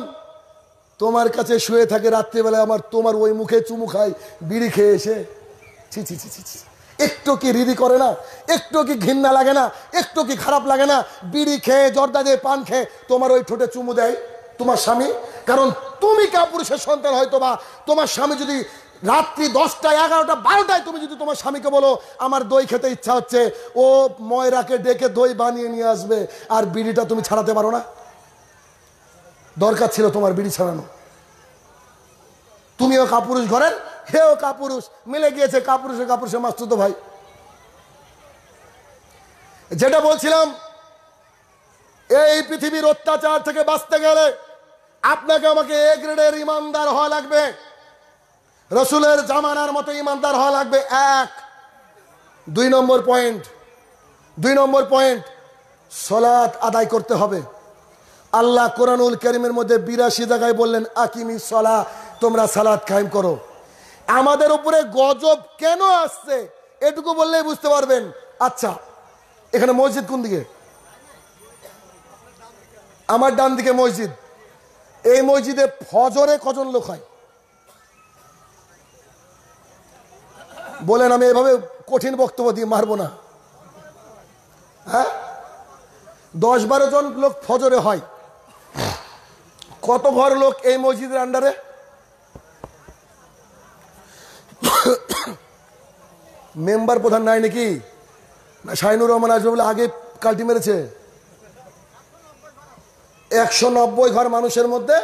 তোমার কাছে শুয়ে থাকে রাত্রিবেলায় আমার তোমার ওই মুখে চুমু খাই বিড়ি খেয়ে এসে ছি ছি ছি ছি ছি একটু কি রিদি করে না একটু কি ঘৃণা লাগে না একটু কি খারাপ লাগে না বিড়ি খেয়ে জর্দা দিয়ে পান খেয়ে তোমার ওই ঠোঁটে চুমু দেয় তোমার স্বামী কারণ তুমি পুরুষের সন্তান হয়তো বা তোমার স্বামী যদি রাত্রি দশটায় এগারোটা বারোটায় তুমি যদি তোমার স্বামীকে বলো আমার দই খেতে ইচ্ছা হচ্ছে ও ময়রাকে ডেকে দই বানিয়ে নিয়ে আসবে আর বিড়িটা তুমি ছাড়াতে পারো না দরকার ছিল তোমার বিড়ি ছাড়ানো তুমিও কাপুরুষ ঘরের হেও কাপুরুষ মিলে গিয়েছে কাপুরুষে কাপুরুষে মাস্তুত ভাই যেটা বলছিলাম এই পৃথিবীর অত্যাচার থেকে বাঁচতে গেলে আপনাকে আমাকে এ গ্রেডের ইমানদার হওয়া লাগবে রসুলের জামানার মতো ইমানদার হওয়া লাগবে এক দুই নম্বর পয়েন্ট দুই নম্বর পয়েন্ট সলাৎ আদায় করতে হবে আল্লাহ কোরআনুল করিমের মধ্যে বিরাশি জায়গায় বললেন আকিমি সলা তোমরা সালাদ কায়েম করো আমাদের উপরে গজব কেন আসছে এটুকু বললেই বুঝতে পারবেন আচ্ছা এখানে মসজিদ কোন দিকে আমার ডান দিকে মসজিদ এই মসজিদে ফজরে কজন লোক হয় বলেন আমি এভাবে কঠিন বক্তব্য দিয়ে মারবো না হ্যাঁ দশ বারো জন লোক ফজরে হয় কত ঘর লোক এই মসজিদের আন্ডারে মেম্বার প্রধান নাই নাকি না শাহিনুর রহমান আসবে বলে আগে কাল্টি মেরেছে একশো নব্বই ঘর মানুষের মধ্যে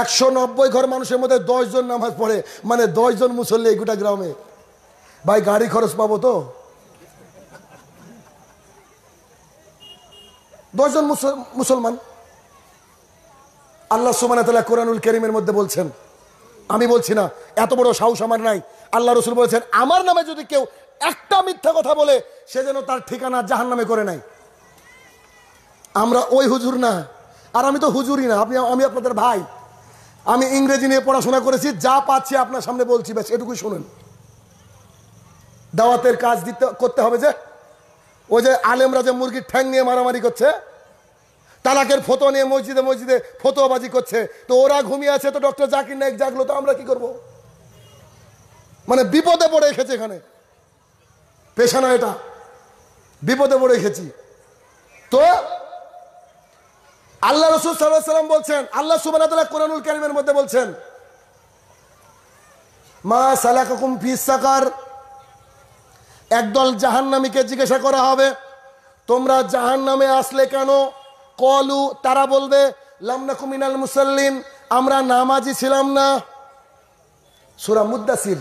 একশো নব্বই ঘর মানুষের মধ্যে দশজন নামাজ পড়ে মানে দশজন মুসল্লি এই গোটা গ্রামে ভাই গাড়ি খরচ পাবো তো দশজন মুসলমান আল্লাহ সুমান তালা কোরআনুল করিমের মধ্যে বলছেন আমি বলছি না এত বড় সাহস আমার নাই আল্লাহ রসুল বলেছেন আমার নামে যদি কেউ একটা মিথ্যা কথা বলে সে যেন তার ঠিকানা জাহান নামে করে নাই আমরা ওই হুজুর না আর আমি তো হুজুরই না আপনি আমি আপনাদের ভাই আমি ইংরেজি নিয়ে পড়াশোনা করেছি যা পাচ্ছি আপনার সামনে বলছি ব্যাস এটুকুই শুনুন দাওয়াতের কাজ দিতে করতে হবে যে ওই যে আলেমরা যে মুরগির ঠ্যাং নিয়ে মারামারি করছে তালাকের ফটো নিয়ে মসজিদে মসজিদে ফটোবাজি করছে তো ওরা ঘুমিয়ে আছে তো ডক্টর জাকির নায়ক জাগলো তো আমরা কি করব। মানে বিপদে পড়ে রেখেছে এখানে পেশা না এটা বিপদে পড়ে রেখেছি তো আল্লাহ রসুল সাল্লাহ সাল্লাম বলছেন আল্লাহ সুবান কোরআনুল করিমের মধ্যে বলছেন মা সালাকুম ফিসাকার একদল নামীকে জিজ্ঞাসা করা হবে তোমরা জাহান্নামে আসলে কেন কলু তারা বলবে লামনা মিনাল মুসাল্লিন আমরা নামাজি ছিলাম না সুরা মুদাসির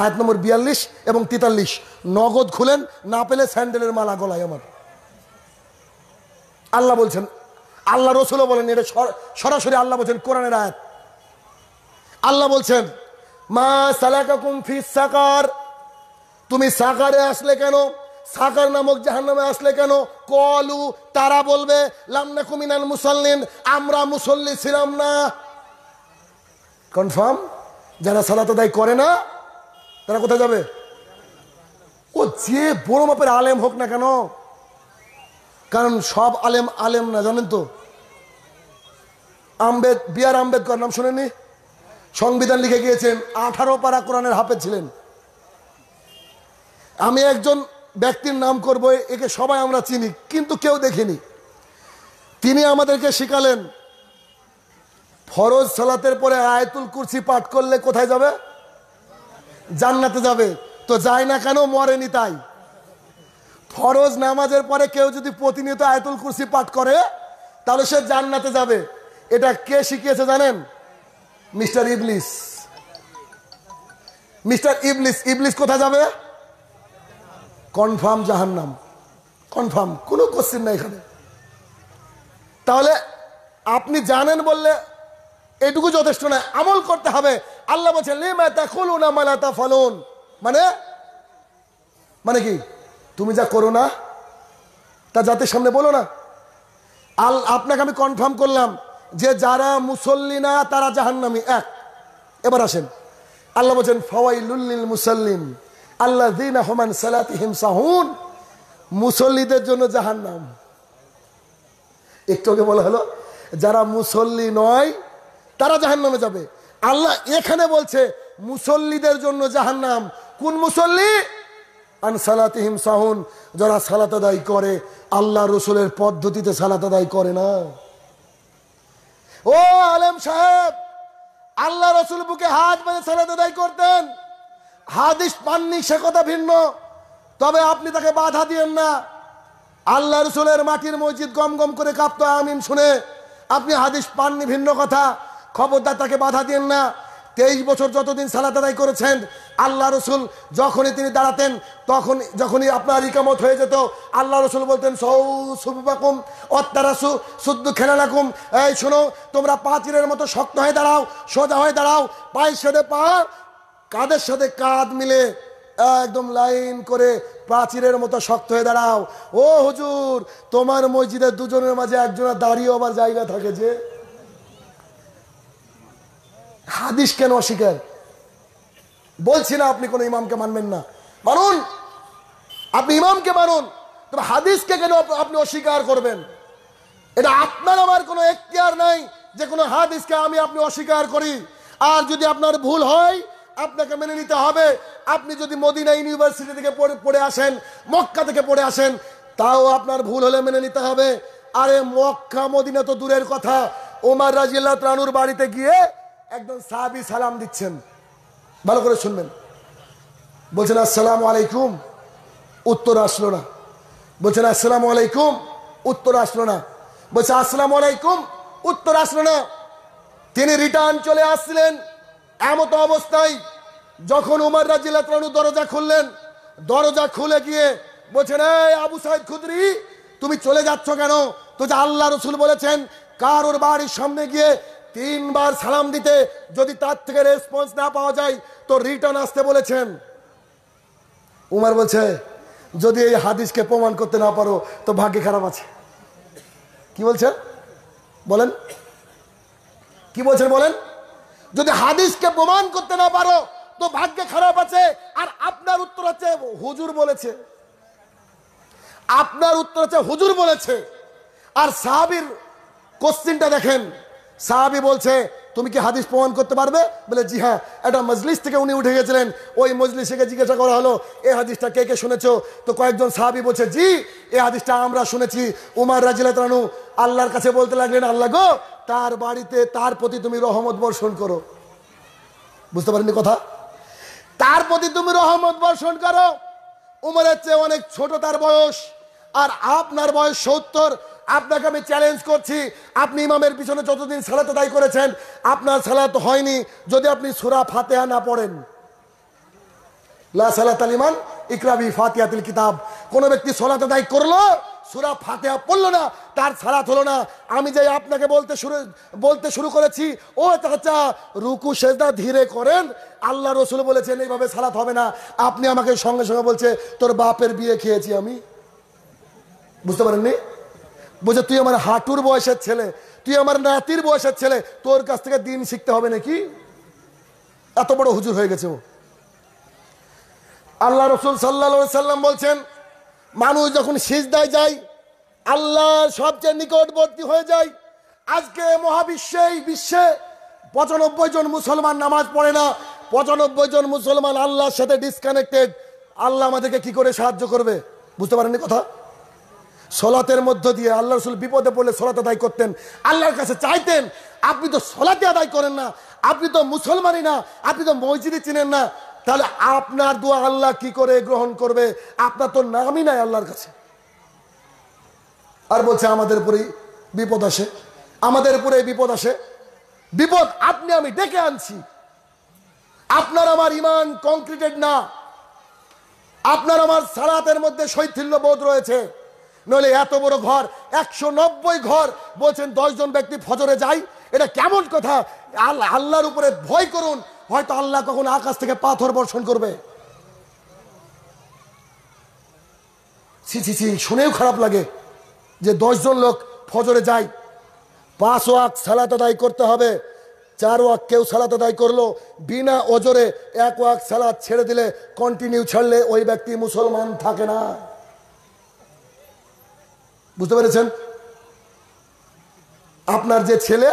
আয়াত নম্বর বিয়াল্লিশ এবং তেতাল্লিশ নগদ খুলেন না পেলে স্যান্ডেলের মালা গলায় আমার আল্লাহ বলছেন আল্লাহ রসুলও বলেন এটা সরাসরি আল্লাহ বলছেন কোরআনের আয়াত আল্লাহ বলছেন মা সালাকা কুমফি সাকার তুমি সাকারে আসলে কেন সাকার নামক জাহান নামে আসলে কেন কলু তারা বলবে লামনা কুমিনাল মুসল্লিন আমরা মুসল্লি ছিলাম না কনফার্ম যারা সালাত আদায় করে না তারা কোথায় যাবে ও যে বড় মাপের আলেম হোক না কেন কারণ সব আলেম আলেম না জানেন তো আম্বেদ বি আর আম্বেদকর নাম শোনেনি সংবিধান লিখে গিয়েছেন আঠারো পারা কোরআনের হাফে ছিলেন আমি একজন ব্যক্তির নাম করব একে সবাই আমরা চিনি কিন্তু কেউ দেখিনি তিনি আমাদেরকে শিখালেন ফরজ সালাতের পরে আয়তুল কুরসি পাঠ করলে কোথায় যাবে জান্নাতে যাবে তো যায় না কেন মরেনি তাই ফরজ নামাজের পরে কেউ যদি প্রতিনিয়ত আয়তুল কুরসি পাঠ করে তাহলে সে জান্নাতে যাবে এটা কে শিখিয়েছে জানেন মিস্টার ইবলিস মিস্টার ইবলিস ইবলিস কোথায় যাবে কনফার্ম জাহান্নাম কনফার্ম কোনো কোশ্চিন নাই এখানে তাহলে আপনি জানেন বললে এটুকু যথেষ্ট নয় আমল করতে হবে আল্লাহ বলছেন ফলন মানে মানে কি তুমি যা করো না তা জাতির সামনে বলো না আল আপনাকে আমি কনফার্ম করলাম যে যারা মুসল্লি না তারা জাহান্নামি এক এবার আসেন আল্লাহ বলছেন ফওয়াইলুল্লিল মুসল্লিম আল্লাহ দিন আহমান সালাত হিমসাহুন মুসল্লিদের জন্য জাহান নাম একটু আগে বলা হলো যারা মুসল্লি নয় তারা জাহান নামে যাবে আল্লাহ এখানে বলছে মুসল্লিদের জন্য জাহান নাম কোন মুসল্লি আন আনসালাতিহিম সাহুন যারা সালাত আদায় করে আল্লাহ রসুলের পদ্ধতিতে সালাত আদায় করে না ও আলেম সাহেব আল্লাহ রসুল বুকে হাত বেঁধে সালাত আদায় করতেন হাদিস পাননি সে কথা ভিন্ন তবে আপনি তাকে বাধা দিয়েন না আল্লাহ রসুলের মাটির মসজিদ গম গম করে কাঁপত আমিন শুনে আপনি হাদিস পাননি ভিন্ন কথা খবরদার তাকে বাধা দিয়েন না তেইশ বছর যতদিন সালাত আদায় করেছেন আল্লাহ রসুল যখনই তিনি দাঁড়াতেন তখন যখনই আপনার ইকামত হয়ে যেত আল্লাহ রসুল বলতেন সৌ সুবাকুম অত্যারাসু শুদ্ধ রাখুম এই শোনো তোমরা পাঁচিরের মতো শক্ত হয়ে দাঁড়াও সোজা হয়ে দাঁড়াও পায়ে সেদে পা কাঁধের সাথে কাঁধ মিলে একদম লাইন করে প্রাচীরের মতো শক্ত হয়ে দাঁড়াও ও হুজুর তোমার মসজিদে দুজনের মাঝে একজনের দাঁড়িয়ে আবার জায়গা থাকে যে হাদিস কেন অস্বীকার বলছি না আপনি কোনো ইমামকে মানবেন না মানুন আপনি ইমামকে মানুন তবে হাদিসকে কেন আপনি অস্বীকার করবেন এটা আপনার আমার কোনো এখতিয়ার নাই যে কোনো হাদিসকে আমি আপনি অস্বীকার করি আর যদি আপনার ভুল হয় আপনাকে মেনে নিতে হবে আপনি যদি মদিনা ইউনিভার্সিটি থেকে পড়ে আসেন মক্কা থেকে পড়ে আসেন তাও আপনার ভুল হলে মেনে নিতে হবে আরে মক্কা মদিনা তো দূরের কথা ওমার রাজিল্লা ত্রাণুর বাড়িতে গিয়ে একজন সাহাবি সালাম দিচ্ছেন ভালো করে শুনবেন বলছেন আসসালাম আলাইকুম উত্তর আসলো না বলছেন আসসালাম আলাইকুম উত্তর আসলো না বলছে আসসালাম আলাইকুম উত্তর আসলো না তিনি রিটার্ন চলে আসছিলেন এমত অবস্থায় যখন উমার রাজিলাতু দরজা খুললেন দরজা খুলে গিয়ে বলছেন এই আবু সাহেব খুদরি তুমি চলে যাচ্ছ কেন তো যে আল্লাহ রসুল বলেছেন কারোর বাড়ির সামনে গিয়ে তিনবার সালাম দিতে যদি তার থেকে রেসপন্স না পাওয়া যায় তো রিটার্ন আসতে বলেছেন উমার বলছে যদি এই হাদিসকে প্রমাণ করতে না পারো তো ভাগ্যে খারাপ আছে কি বলছেন বলেন কি বলছেন বলেন যদি হাদিসকে প্রমাণ করতে না পারো তো ভাগ্যে খারাপ আছে আর আপনার উত্তর আছে হুজুর বলেছে আপনার উত্তর আছে হুজুর বলেছে আর সাহাবির কোশ্চিনটা দেখেন সাহাবি বলছে তুমি কি হাদিস প্রমাণ করতে পারবে বলে জি হ্যাঁ একটা মজলিস থেকে উনি উঠে গেছিলেন ওই মজলিসকে জিজ্ঞাসা করা হলো এ হাদিসটা কে কে শুনেছ তো কয়েকজন সাহাবি বলছে জি এ হাদিসটা আমরা শুনেছি উমার রাজিলাতরানু আল্লাহর কাছে বলতে লাগলেন আল্লাহ গো তার বাড়িতে তার প্রতি তুমি রহমত বর্ষণ করো বুঝতে পারেননি কথা তার প্রতি তুমি রহমত বর্ষণ করো উমরের চেয়ে অনেক ছোট তার বয়স আর আপনার বয়স সত্তর আপনাকে আমি চ্যালেঞ্জ করছি আপনি ইমামের পিছনে যতদিন সালাত দায়ী করেছেন আপনার সালাত হয়নি যদি আপনি সুরা ফাতেহা না পড়েন লা সালাত আলিমান ইকরাবি ফাতিয়াতুল কিতাব কোনো ব্যক্তি সালাত দায়ী করলো সুরা ফাতে পড়লো না তার সালাত হলো না আমি যে আপনাকে বলতে শুরু বলতে শুরু করেছি ও চাচা রুকু সেজদা ধীরে করেন আল্লাহ রসুল বলেছেন এইভাবে সালাত হবে না আপনি আমাকে সঙ্গে সঙ্গে বলছে তোর বাপের বিয়ে খেয়েছি আমি বুঝতে পারেননি বলছে তুই আমার হাঁটুর বয়সের ছেলে তুই আমার নাতির বয়সের ছেলে তোর কাছ থেকে দিন শিখতে হবে নাকি এত বড় হুজুর হয়ে গেছে ও আল্লাহ রসুল সাল্লা সাল্লাম বলছেন মানুষ যখন সিজদায় যায় আল্লাহ সবচেয়ে নিকটবর্তী হয়ে যায় আজকে মহাবিশ্বে এই বিশ্বে পঁচানব্বই জন মুসলমান নামাজ পড়ে না পঁচানব্বই জন মুসলমান আল্লাহর সাথে ডিসকানেক্টেড আল্লাহ আমাদেরকে কি করে সাহায্য করবে বুঝতে পারেননি কথা সলাতের মধ্য দিয়ে আল্লাহ রসুল বিপদে পড়লে সলাত আদায় করতেন আল্লাহর কাছে চাইতেন আপনি তো সলাতে আদায় করেন না আপনি তো মুসলমানই না আপনি তো মসজিদে চিনেন না তাহলে আপনার দোয়া আল্লাহ কি করে গ্রহণ করবে আপনার তো নামই নাই আল্লাহর কাছে আর বলছে আমাদের উপরে বিপদ আসে আমাদের উপরে বিপদ আসে বিপদ আপনি আমি ডেকে আনছি আপনার আমার ইমান কংক্রিটেড না আপনার আমার সারাতের মধ্যে শৈথিল্য বোধ রয়েছে নইলে এত বড় ঘর একশো ঘর বলছেন দশজন ব্যক্তি ফজরে যায় এটা কেমন কথা আল্লাহর উপরে ভয় করুন হয়তো আল্লাহ কখন আকাশ থেকে পাথর বর্ষণ করবে শুনেও খারাপ লাগে যে দশজন লোক ফজরে যায় পাঁচ ওয়াক সালাত আদায় করতে হবে চার ওয়াক কেউ সালাত আদায় করলো বিনা ওজরে এক ওয়াক সালাত ছেড়ে দিলে কন্টিনিউ ছাড়লে ওই ব্যক্তি মুসলমান থাকে না বুঝতে পেরেছেন আপনার যে ছেলে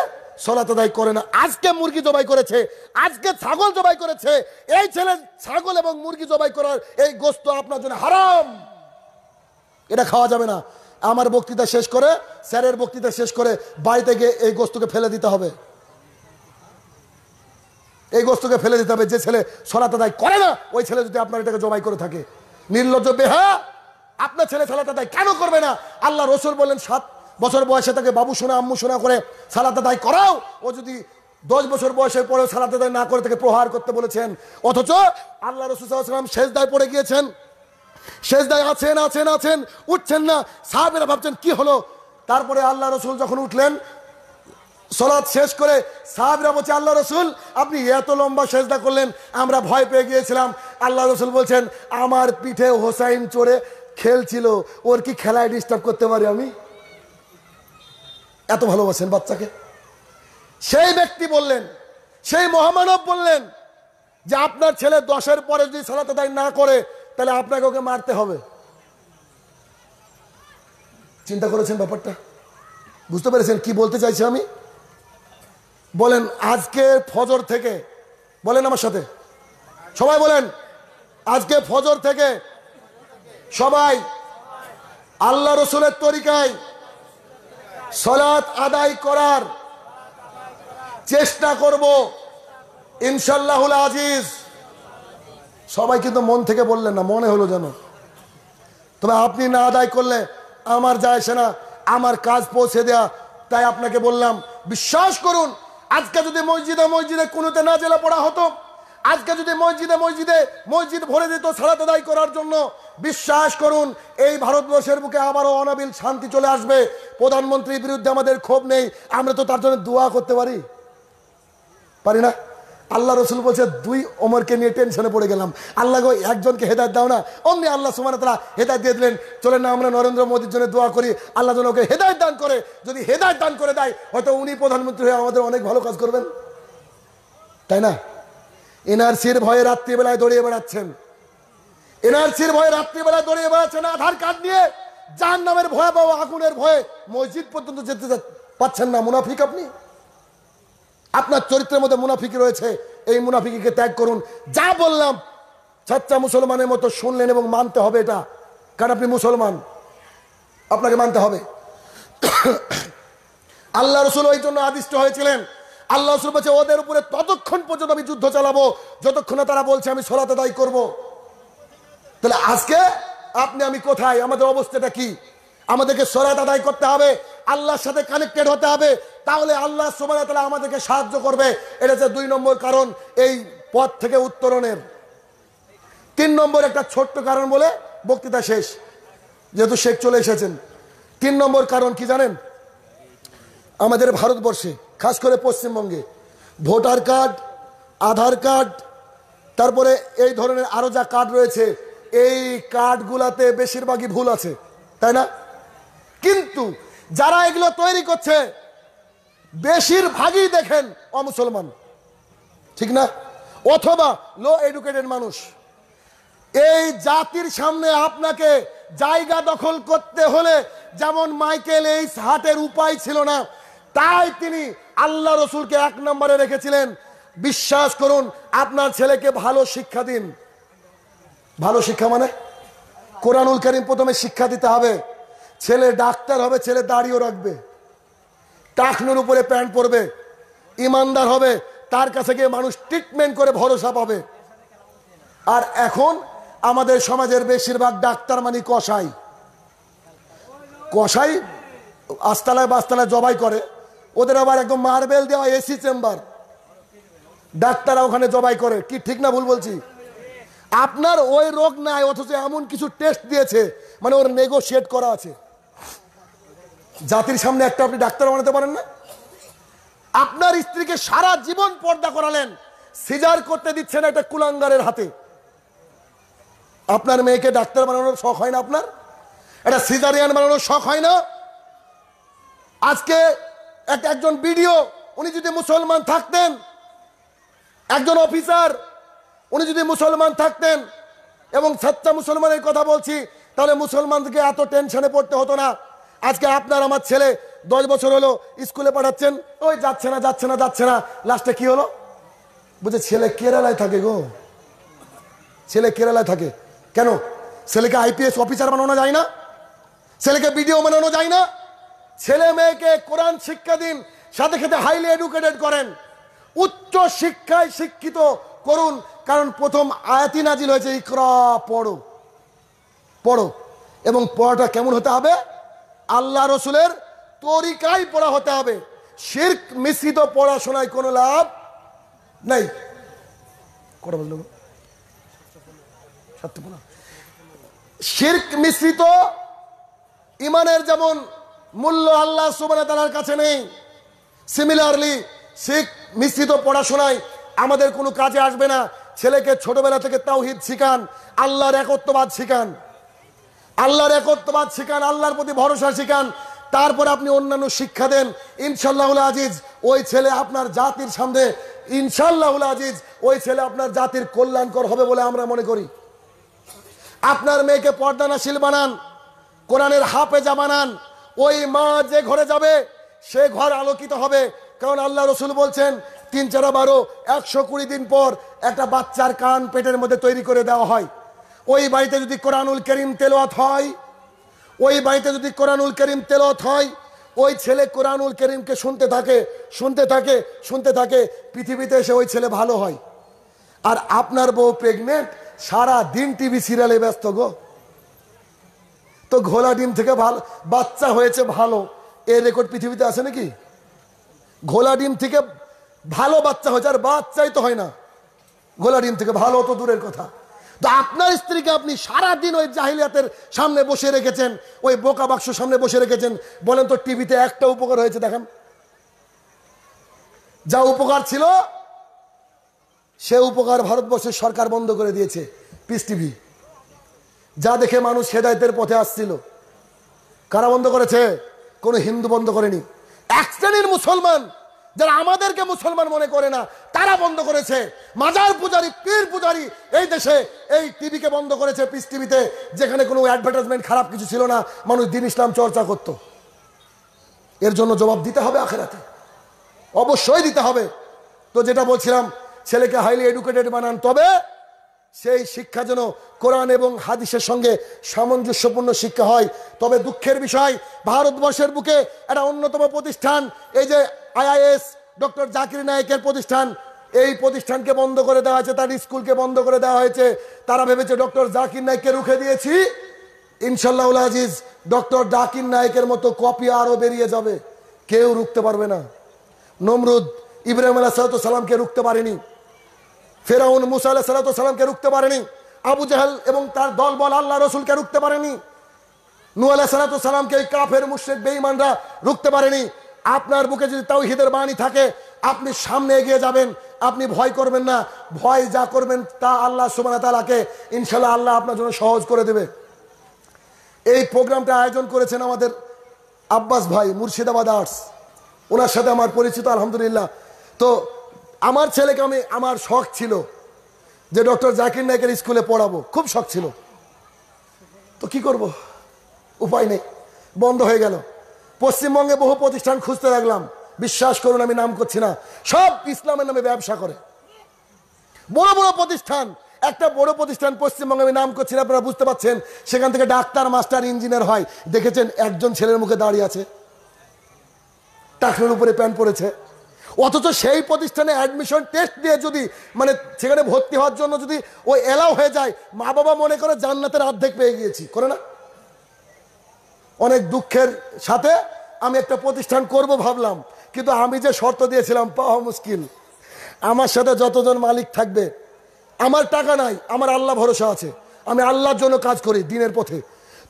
সলাত আদায় করে না আজকে মুরগি জবাই করেছে আজকে ছাগল জবাই করেছে এই ছেলে ছাগল এবং মুরগি জবাই করার এই গোস্ত আপনার জন্য হারাম এটা খাওয়া যাবে না আমার বক্তৃতা শেষ করে স্যারের বক্তৃতা শেষ করে বাড়িতে গিয়ে এই গোস্তকে ফেলে দিতে হবে এই গোস্তকে ফেলে দিতে হবে যে ছেলে সলাত আদায় করে না ওই ছেলে যদি আপনার এটাকে জবাই করে থাকে নির্লজ্জ বেহা আপনার ছেলে সলাত আদায় কেন করবে না আল্লাহ রসুল বলেন সাত বছর বয়সে তাকে বাবু শোনা আম্মু শোনা করে সালাদ আদায় করাও ও যদি দশ বছর বয়সের পরেও সালাদ আদায় না করে তাকে প্রহার করতে বলেছেন অথচ আল্লাহ রসুলাম শেষ দায় পড়ে গিয়েছেন শেষ দায় আছেন আছেন আছেন উঠছেন না সাহাবেরা ভাবছেন কি হলো তারপরে আল্লাহ রসুল যখন উঠলেন সলাদ শেষ করে সাহাবরা বলছে আল্লাহ রসুল আপনি এত লম্বা শেষদা করলেন আমরা ভয় পেয়ে গিয়েছিলাম আল্লাহ রসুল বলছেন আমার পিঠে হোসাইন চড়ে খেলছিল ওর কি খেলায় ডিস্টার্ব করতে পারি আমি এত ভালোবাসেন বাচ্চাকে সেই ব্যক্তি বললেন সেই মহামানব বললেন যে আপনার ছেলে দশের পরে যদি সালাতে দায় না করে তাহলে আপনাকে ওকে মারতে হবে চিন্তা করেছেন ব্যাপারটা বুঝতে পেরেছেন কি বলতে চাইছি আমি বলেন আজকে ফজর থেকে বলেন আমার সাথে সবাই বলেন আজকে ফজর থেকে সবাই আল্লাহ রসুলের তরিকায় সলাত আদায় করার চেষ্টা করব ইনশাল্লাহ আজিজ সবাই কিন্তু মন থেকে বললেন না মনে হলো যেন তবে আপনি না আদায় করলে আমার যায় সে না আমার কাজ পৌঁছে দেয়া তাই আপনাকে বললাম বিশ্বাস করুন আজকে যদি মসজিদে মসজিদে কোনোতে না জেলা পড়া হতো আজকে যদি মসজিদে মসজিদে মসজিদ ভরে দিত সারা আদায় করার জন্য বিশ্বাস করুন এই ভারতবর্ষের বুকে আবারও অনাবিল শান্তি চলে আসবে প্রধানমন্ত্রীর বিরুদ্ধে আমাদের ক্ষোভ নেই আমরা তো তার জন্য দোয়া করতে পারি পারি না আল্লাহ রসুল বলছে দুই ওমরকে নিয়ে টেনশনে পড়ে গেলাম আল্লাহ গো একজনকে হেদায়ত দাও না অমনি আল্লাহ সুমান তারা হেদায়ত দিয়ে দিলেন চলে না আমরা নরেন্দ্র মোদীর জন্য দোয়া করি আল্লাহ যেন ওকে হেদায়ত দান করে যদি হেদায়ত দান করে দেয় হয়তো উনি প্রধানমন্ত্রী হয়ে আমাদের অনেক ভালো কাজ করবেন তাই না এনআরসির ভয়ে রাত্রিবেলায় দৌড়িয়ে বেড়াচ্ছেন এনআরসির ভয়ে রাত্রিবেলায় দৌড়িয়ে বেড়াচ্ছেন আধার কার্ড নিয়ে যার নামের ভয়ে বা আগুনের ভয়ে মসজিদ পর্যন্ত যেতে পাচ্ছেন না মুনাফিক আপনি আপনার চরিত্রের মধ্যে মুনাফিক রয়েছে এই মুনাফিকিকে ত্যাগ করুন যা বললাম সাচ্চা মুসলমানের মতো শুনলেন এবং মানতে হবে এটা কারণ আপনি মুসলমান আপনাকে মানতে হবে (coughs) আল্লাহ রসুল ওই জন্য আদিষ্ট হয়েছিলেন আল্লাহ রসুল বলছে ওদের উপরে ততক্ষণ পর্যন্ত আমি যুদ্ধ চালাবো যতক্ষণে তারা বলছে আমি সলাতে দায়ী করব। তাহলে আজকে আপনি আমি কোথায় আমাদের অবস্থাটা কি আমাদেরকে সরাত আদায় করতে হবে আল্লাহর সাথে কানেক্টেড হতে হবে তাহলে আল্লাহ সোমান তাহলে আমাদেরকে সাহায্য করবে এটা যে দুই নম্বর কারণ এই পথ থেকে উত্তরণের তিন নম্বর একটা ছোট্ট কারণ বলে বক্তৃতা শেষ যেহেতু শেখ চলে এসেছেন তিন নম্বর কারণ কি জানেন আমাদের ভারতবর্ষে খাস করে পশ্চিমবঙ্গে ভোটার কার্ড আধার কার্ড তারপরে এই ধরনের আরও যা কার্ড রয়েছে এই কার্ডগুলাতে বেশিরভাগই ভুল আছে তাই না কিন্তু যারা এগুলো তৈরি করছে বেশিরভাগই দেখেন অমুসলমান ঠিক না অথবা লো এডুকেটেড মানুষ এই জাতির সামনে আপনাকে জায়গা দখল করতে হলে যেমন মাইকেল এই হাটের উপায় ছিল না তাই তিনি আল্লাহ রসুলকে এক নম্বরে রেখেছিলেন বিশ্বাস করুন আপনার ছেলেকে ভালো শিক্ষা দিন ভালো শিক্ষা মানে কোরআনুল করিম প্রথমে শিক্ষা দিতে হবে ছেলে ডাক্তার হবে ছেলে দাড়িও রাখবে টাকনোর উপরে প্যান্ট পরবে ইমানদার হবে তার কাছে গিয়ে মানুষ ট্রিটমেন্ট করে ভরসা পাবে আর এখন আমাদের সমাজের বেশিরভাগ ডাক্তার মানে কষাই কষাই আস্তালায় বাস্তালায় জবাই করে ওদের আবার একদম মার্বেল দেওয়া এসি চেম্বার ডাক্তাররা ওখানে জবাই করে কি ঠিক না ভুল বলছি আপনার ওই রোগ নাই অথচ এমন কিছু টেস্ট দিয়েছে মানে ওর নেগোসিয়েট করা আছে জাতির সামনে একটা আপনি ডাক্তার বানাতে পারেন না আপনার স্ত্রীকে সারা জীবন পর্দা করালেন সিজার করতে দিচ্ছেন একটা কুলাঙ্গারের হাতে আপনার মেয়েকে ডাক্তার বানানোর শখ হয় না আপনার এটা সিজারিয়ান বানানোর শখ হয় না আজকে এক একজন বিডিও উনি যদি মুসলমান থাকতেন একজন অফিসার উনি যদি মুসলমান থাকতেন এবং সাচ্চা মুসলমানের কথা বলছি তাহলে মুসলমানকে এত টেনশনে পড়তে হতো না আজকে আপনার আমার ছেলে দশ বছর হলো স্কুলে পাঠাচ্ছেন ওই যাচ্ছে না যাচ্ছে না যাচ্ছে না লাস্টে কি হলো বুঝে ছেলে কেরালায় থাকে গো ছেলে কেরালায় থাকে কেন ছেলেকে আইপিএস অফিসার বানানো যায় না ছেলেকে বিডিও বানানো যায় না ছেলে মেয়েকে কোরআন শিক্ষা দিন সাথে সাথে হাইলি এডুকেটেড করেন উচ্চ শিক্ষায় শিক্ষিত করুন কারণ প্রথম আয়াতি নাজিল হয়েছে ইকর পড়ো পড়ো এবং পড়াটা কেমন হতে হবে আল্লাহ রসুলের তরিকায় পড়া হতে হবে শির্ক মিশ্রিত পড়াশোনায় কোনো লাভ নাই কটা শির্ক মিশ্রিত ইমানের যেমন মূল্য আল্লাহ সুবান তালার কাছে নেই সিমিলারলি শিখ মিশ্রিত পড়াশোনায় আমাদের কোনো কাজে আসবে না ছেলেকে ছোটবেলা থেকে তাওহিদ শিখান আল্লাহর একত্ববাদ শিখান আল্লাহর একত্ববাদ শিখান আল্লাহর প্রতি ভরসা শিখান তারপর আপনি অন্যান্য শিক্ষা দেন ইনশাল্লাহুল আজিজ ওই ছেলে আপনার জাতির সামনে ইনশাল্লাহুল আজিজ ওই ছেলে আপনার জাতির কল্যাণকর হবে বলে আমরা মনে করি আপনার মেয়েকে পর্দানাশীল বানান কোরআনের হাফেজা বানান ওই মা যে ঘরে যাবে সে ঘর আলোকিত হবে কারণ আল্লাহ রসুল বলছেন তিন চার বারো একশো কুড়ি দিন পর একটা বাচ্চার কান পেটের মধ্যে তৈরি করে দেওয়া হয় ওই বাড়িতে যদি কোরআনুল করিম তেলোয়াত হয় ওই বাড়িতে যদি কোরআনুল করিম তেলত হয় ওই ছেলে কোরআনুল করিমকে শুনতে থাকে শুনতে থাকে শুনতে থাকে পৃথিবীতে এসে ওই ছেলে ভালো হয় আর আপনার বউ প্রেগনেন্ট সারা দিন টিভি সিরিয়ালে ব্যস্ত গো তো ঘোলা ডিম থেকে ভালো বাচ্চা হয়েছে ভালো এর রেকর্ড পৃথিবীতে আছে নাকি ঘোলা ডিম থেকে ভালো বাচ্চা হয়েছে আর বাচ্চাই তো হয় না ঘোলা ডিম থেকে ভালো তো দূরের কথা তো আপনার স্ত্রীকে আপনি সারাদিন ওই জাহিলিয়াতের সামনে বসে রেখেছেন ওই বোকা বাক্স সামনে বসে রেখেছেন বলেন তো টিভিতে একটা উপকার হয়েছে দেখেন যা উপকার ছিল সে উপকার ভারতবর্ষের সরকার বন্ধ করে দিয়েছে পিস টিভি যা দেখে মানুষ হেদায়তের পথে আসছিল কারা বন্ধ করেছে কোনো হিন্দু বন্ধ করেনি এক শ্রেণীর মুসলমান যারা আমাদেরকে মুসলমান মনে করে না তারা বন্ধ করেছে মাজার পূজারি পীর পূজারি এই দেশে এই টিভিকে বন্ধ করেছে পিস টিভিতে যেখানে কোনো অ্যাডভার্টাইজমেন্ট খারাপ কিছু ছিল না মানুষ দিন ইসলাম চর্চা করত এর জন্য জবাব দিতে হবে আখেরাতে অবশ্যই দিতে হবে তো যেটা বলছিলাম ছেলেকে হাইলি এডুকেটেড বানান তবে সেই শিক্ষা যেন কোরআন এবং হাদিসের সঙ্গে সামঞ্জস্যপূর্ণ শিক্ষা হয় তবে দুঃখের বিষয় ভারতবর্ষের বুকে একটা অন্যতম প্রতিষ্ঠান এই যে আইআইএস ডক্টর জাকির নায়কের প্রতিষ্ঠান এই প্রতিষ্ঠানকে বন্ধ করে দেওয়া হয়েছে তার স্কুলকে বন্ধ করে দেওয়া হয়েছে তারা ভেবেছে ডক্টর জাকির নায়ককে রুখে দিয়েছি ইনশাল্লাহ আজিজ ডক্টর জাকির নায়কের মতো কপি আরও বেরিয়ে যাবে কেউ রুখতে পারবে না নমরুদ ইব্রাহিম আলাহ সালামকে রুখতে পারেনি ফেরাউন মুসা আল্লাহ সালাত সাল্লামকে রুখতে পারেনি আবু জাহাল এবং তার দল বল আল্লাহ রসুলকে রুখতে পারেনি নুয়া আল্লাহ সাল্লা সাল্লামকে এই কাফের মুশ্রেক বেঈমানরা রুখতে পারেনি আপনার বুকে যদি তাও হিদের বাণী থাকে আপনি সামনে এগিয়ে যাবেন আপনি ভয় করবেন না ভয় যা করবেন তা আল্লাহ সুমানা তালাকে ইনশাল্লাহ আল্লাহ আপনার জন্য সহজ করে দেবে এই প্রোগ্রামটা আয়োজন করেছেন আমাদের আব্বাস ভাই মুর্শিদাবাদ আর্টস ওনার সাথে আমার পরিচিত আলহামদুলিল্লাহ তো আমার ছেলেকে আমি আমার শখ ছিল যে ডক্টর জাকির নায়কের স্কুলে পড়াবো খুব শখ ছিল তো কি করব উপায় নেই বন্ধ হয়ে গেল পশ্চিমবঙ্গে বহু প্রতিষ্ঠান খুঁজতে লাগলাম বিশ্বাস করুন আমি নাম করছি না সব ইসলামের নামে ব্যবসা করে বড় বড় প্রতিষ্ঠান একটা বড় প্রতিষ্ঠান পশ্চিমবঙ্গে আমি নাম করছি না আপনারা বুঝতে পারছেন সেখান থেকে ডাক্তার মাস্টার ইঞ্জিনিয়ার হয় দেখেছেন একজন ছেলের মুখে দাঁড়িয়ে আছে টাকলের উপরে প্যান্ট পরেছে অথচ সেই প্রতিষ্ঠানে অ্যাডমিশন টেস্ট দিয়ে যদি মানে সেখানে ভর্তি হওয়ার জন্য যদি ওই এলাও হয়ে যায় মা বাবা মনে করে জান্নাতের অর্ধেক পেয়ে গিয়েছি করে না অনেক দুঃখের সাথে আমি একটা প্রতিষ্ঠান করব ভাবলাম কিন্তু আমি যে শর্ত দিয়েছিলাম পাওয়া মুশকিল আমার সাথে যতজন মালিক থাকবে আমার টাকা নাই আমার আল্লাহ ভরসা আছে আমি আল্লাহর জন্য কাজ করি দিনের পথে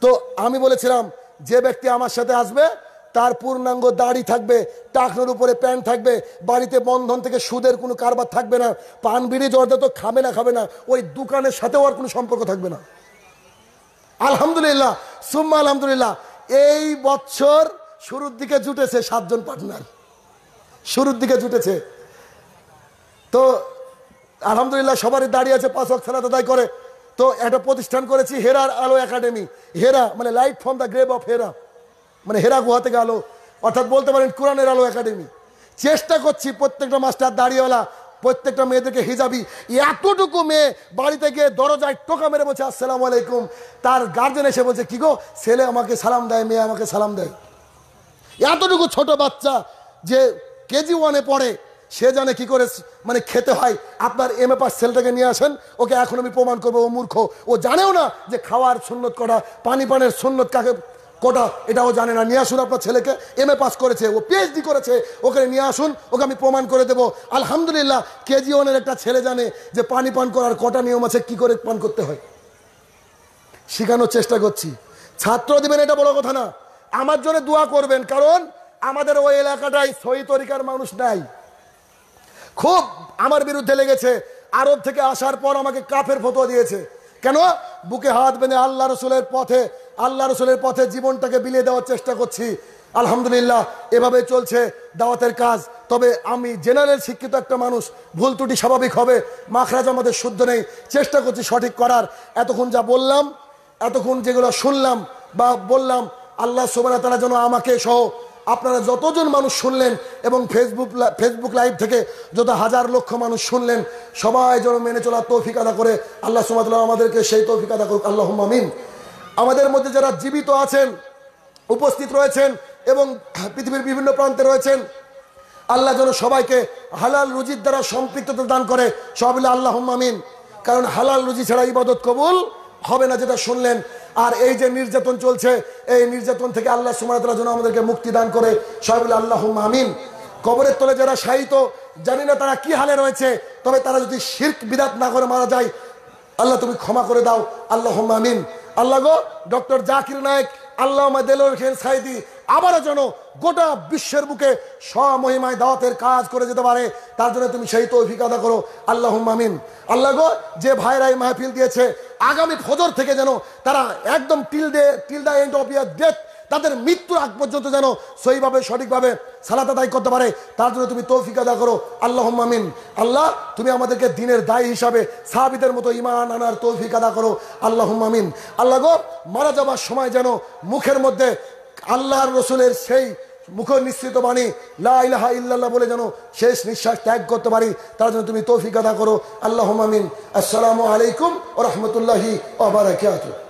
তো আমি বলেছিলাম যে ব্যক্তি আমার সাথে আসবে তার পূর্ণাঙ্গ দাড়ি থাকবে টাকনোর উপরে প্যান্ট থাকবে বাড়িতে বন্ধন থেকে সুদের কোনো কারবার থাকবে না পান বিড়ি জর্দা তো খাবে না খাবে না ওই দোকানের সাথেও আর কোনো সম্পর্ক থাকবে না আলহামদুলিল্লাহ সুম্মা আলহামদুলিল্লাহ এই বছর শুরুর দিকে জুটেছে সাতজন পার্টনার শুরুর দিকে জুটেছে তো আলহামদুলিল্লাহ সবারই দাঁড়িয়ে আছে পাঁচ অক্ষ খেলা দাদাই করে তো একটা প্রতিষ্ঠান করেছি হেরার আলো একাডেমি হেরা মানে light from the grave of হেরা মানে হেরা গুহা থেকে আলো অর্থাৎ বলতে পারেন কোরআনের আলো একাডেমি চেষ্টা করছি প্রত্যেকটা মাস্টার দাঁড়িয়েওয়ালা প্রত্যেকটা মেয়েদেরকে হিজাবি এতটুকু মেয়ে বাড়ি থেকে দরজায় টোকা মেরে বলছে আসসালাম আলাইকুম তার গার্জেন এসে বলছে কি গো ছেলে আমাকে সালাম দেয় মেয়ে আমাকে সালাম দেয় এতটুকু ছোট বাচ্চা যে কেজি ওয়ানে পড়ে সে জানে কি করে মানে খেতে হয় আপনার এম এ পাস ছেলেটাকে নিয়ে আসেন ওকে এখন আমি প্রমাণ করবো ও মূর্খ ও জানেও না যে খাওয়ার সুন্নত করা পানি পানের সুন্নত কাকে কোটা এটাও জানে না নিয়ে আসুন আপনার ছেলেকে এম পাস করেছে ও পিএইচডি করেছে ওখানে নিয়ে আসুন ওকে আমি প্রমাণ করে দেবো আলহামদুলিল্লাহ কেজি ওনের একটা ছেলে জানে যে পানি পান করার কটা নিয়ম আছে কি করে পান করতে হয় শেখানোর চেষ্টা করছি ছাত্র দেবেন এটা বড় কথা না আমার জন্য দোয়া করবেন কারণ আমাদের ওই এলাকাটাই সহি তরিকার মানুষ নাই খুব আমার বিরুদ্ধে লেগেছে আরব থেকে আসার পর আমাকে কাফের ফতোয়া দিয়েছে কেন বুকে হাত বেঁধে আল্লাহ রসুলের পথে আল্লাহ রসুলের পথে জীবনটাকে বিলিয়ে দেওয়ার চেষ্টা করছি আলহামদুলিল্লাহ এভাবে চলছে দাওয়াতের কাজ তবে আমি জেনারেল শিক্ষিত একটা মানুষ ভুল ত্রুটি স্বাভাবিক হবে মাখরাজ আমাদের শুদ্ধ নেই চেষ্টা করছি সঠিক করার এতক্ষণ যা বললাম এতক্ষণ যেগুলো শুনলাম বা বললাম আল্লাহ সোবানা তারা যেন আমাকে সহ আপনারা যতজন মানুষ শুনলেন এবং ফেসবুক ফেসবুক লাইভ থেকে যত হাজার লক্ষ মানুষ শুনলেন সবাই যেন মেনে চলার তৌফিক আদা করে আল্লাহ সুমাতুল্লাহ আমাদেরকে সেই তৌফিক আদা করুক আল্লাহ মামিন আমাদের মধ্যে যারা জীবিত আছেন উপস্থিত রয়েছেন এবং পৃথিবীর বিভিন্ন প্রান্তে রয়েছেন আল্লাহ যেন সবাইকে হালাল রুজির দ্বারা সম্পৃক্ততা দান করে সবাই আল্লাহ মামিন কারণ হালাল রুজি ছাড়া ইবাদত কবুল হবে না যেটা শুনলেন আর এই যে নির্যাতন চলছে এই নির্যাতন থেকে আল্লাহ সুমারাতলা যেন আমাদেরকে মুক্তি দান করে সবাই আল্লাহ আমিন কবরের তলে যারা শায়িত জানি না তারা কি হালে রয়েছে তবে তারা যদি শির্ক বিদাত না করে মারা যায় আল্লাহ তুমি ক্ষমা করে দাও আল্লাহ আমিন আল্লাহ গো ডক্টর জাকির নায়ক আল্লাহ দেলোর সাইদি আবারও যেন গোটা বিশ্বের বুকে স্বমহিমায় দাওয়াতের কাজ করে যেতে পারে তার জন্য তুমি সেই তৌফিক আদা করো আল্লাহ মামিন আল্লাহ গো যে ভাইরাই মাহফিল দিয়েছে আগামী ফজর থেকে যেন তারা একদম till they till the end of their death তাদের মৃত্যুর আগ পর্যন্ত যেন সহিভাবে সঠিকভাবে সালাত আদায় করতে পারে তার জন্য তুমি তৌফিক আদা করো আল্লাহ মামিন আল্লাহ তুমি আমাদেরকে দিনের দায়ী হিসাবে সাহাবিদের মতো ইমান আনার তৌফিক আদা করো আল্লাহ মামিন আল্লাহ গো মারা যাবার সময় যেন মুখের মধ্যে আল্লাহর রসুলের সেই মুখ নিশ্চিত বাণী লাহা বলে যেন শেষ নিঃশ্বাস ত্যাগ করতে পারি তার জন্য তুমি তৌফিক আদা করো আল্লাহ আসসালামু আলাইকুম ও রহমতুল্লাহি ওবরাকাতুহু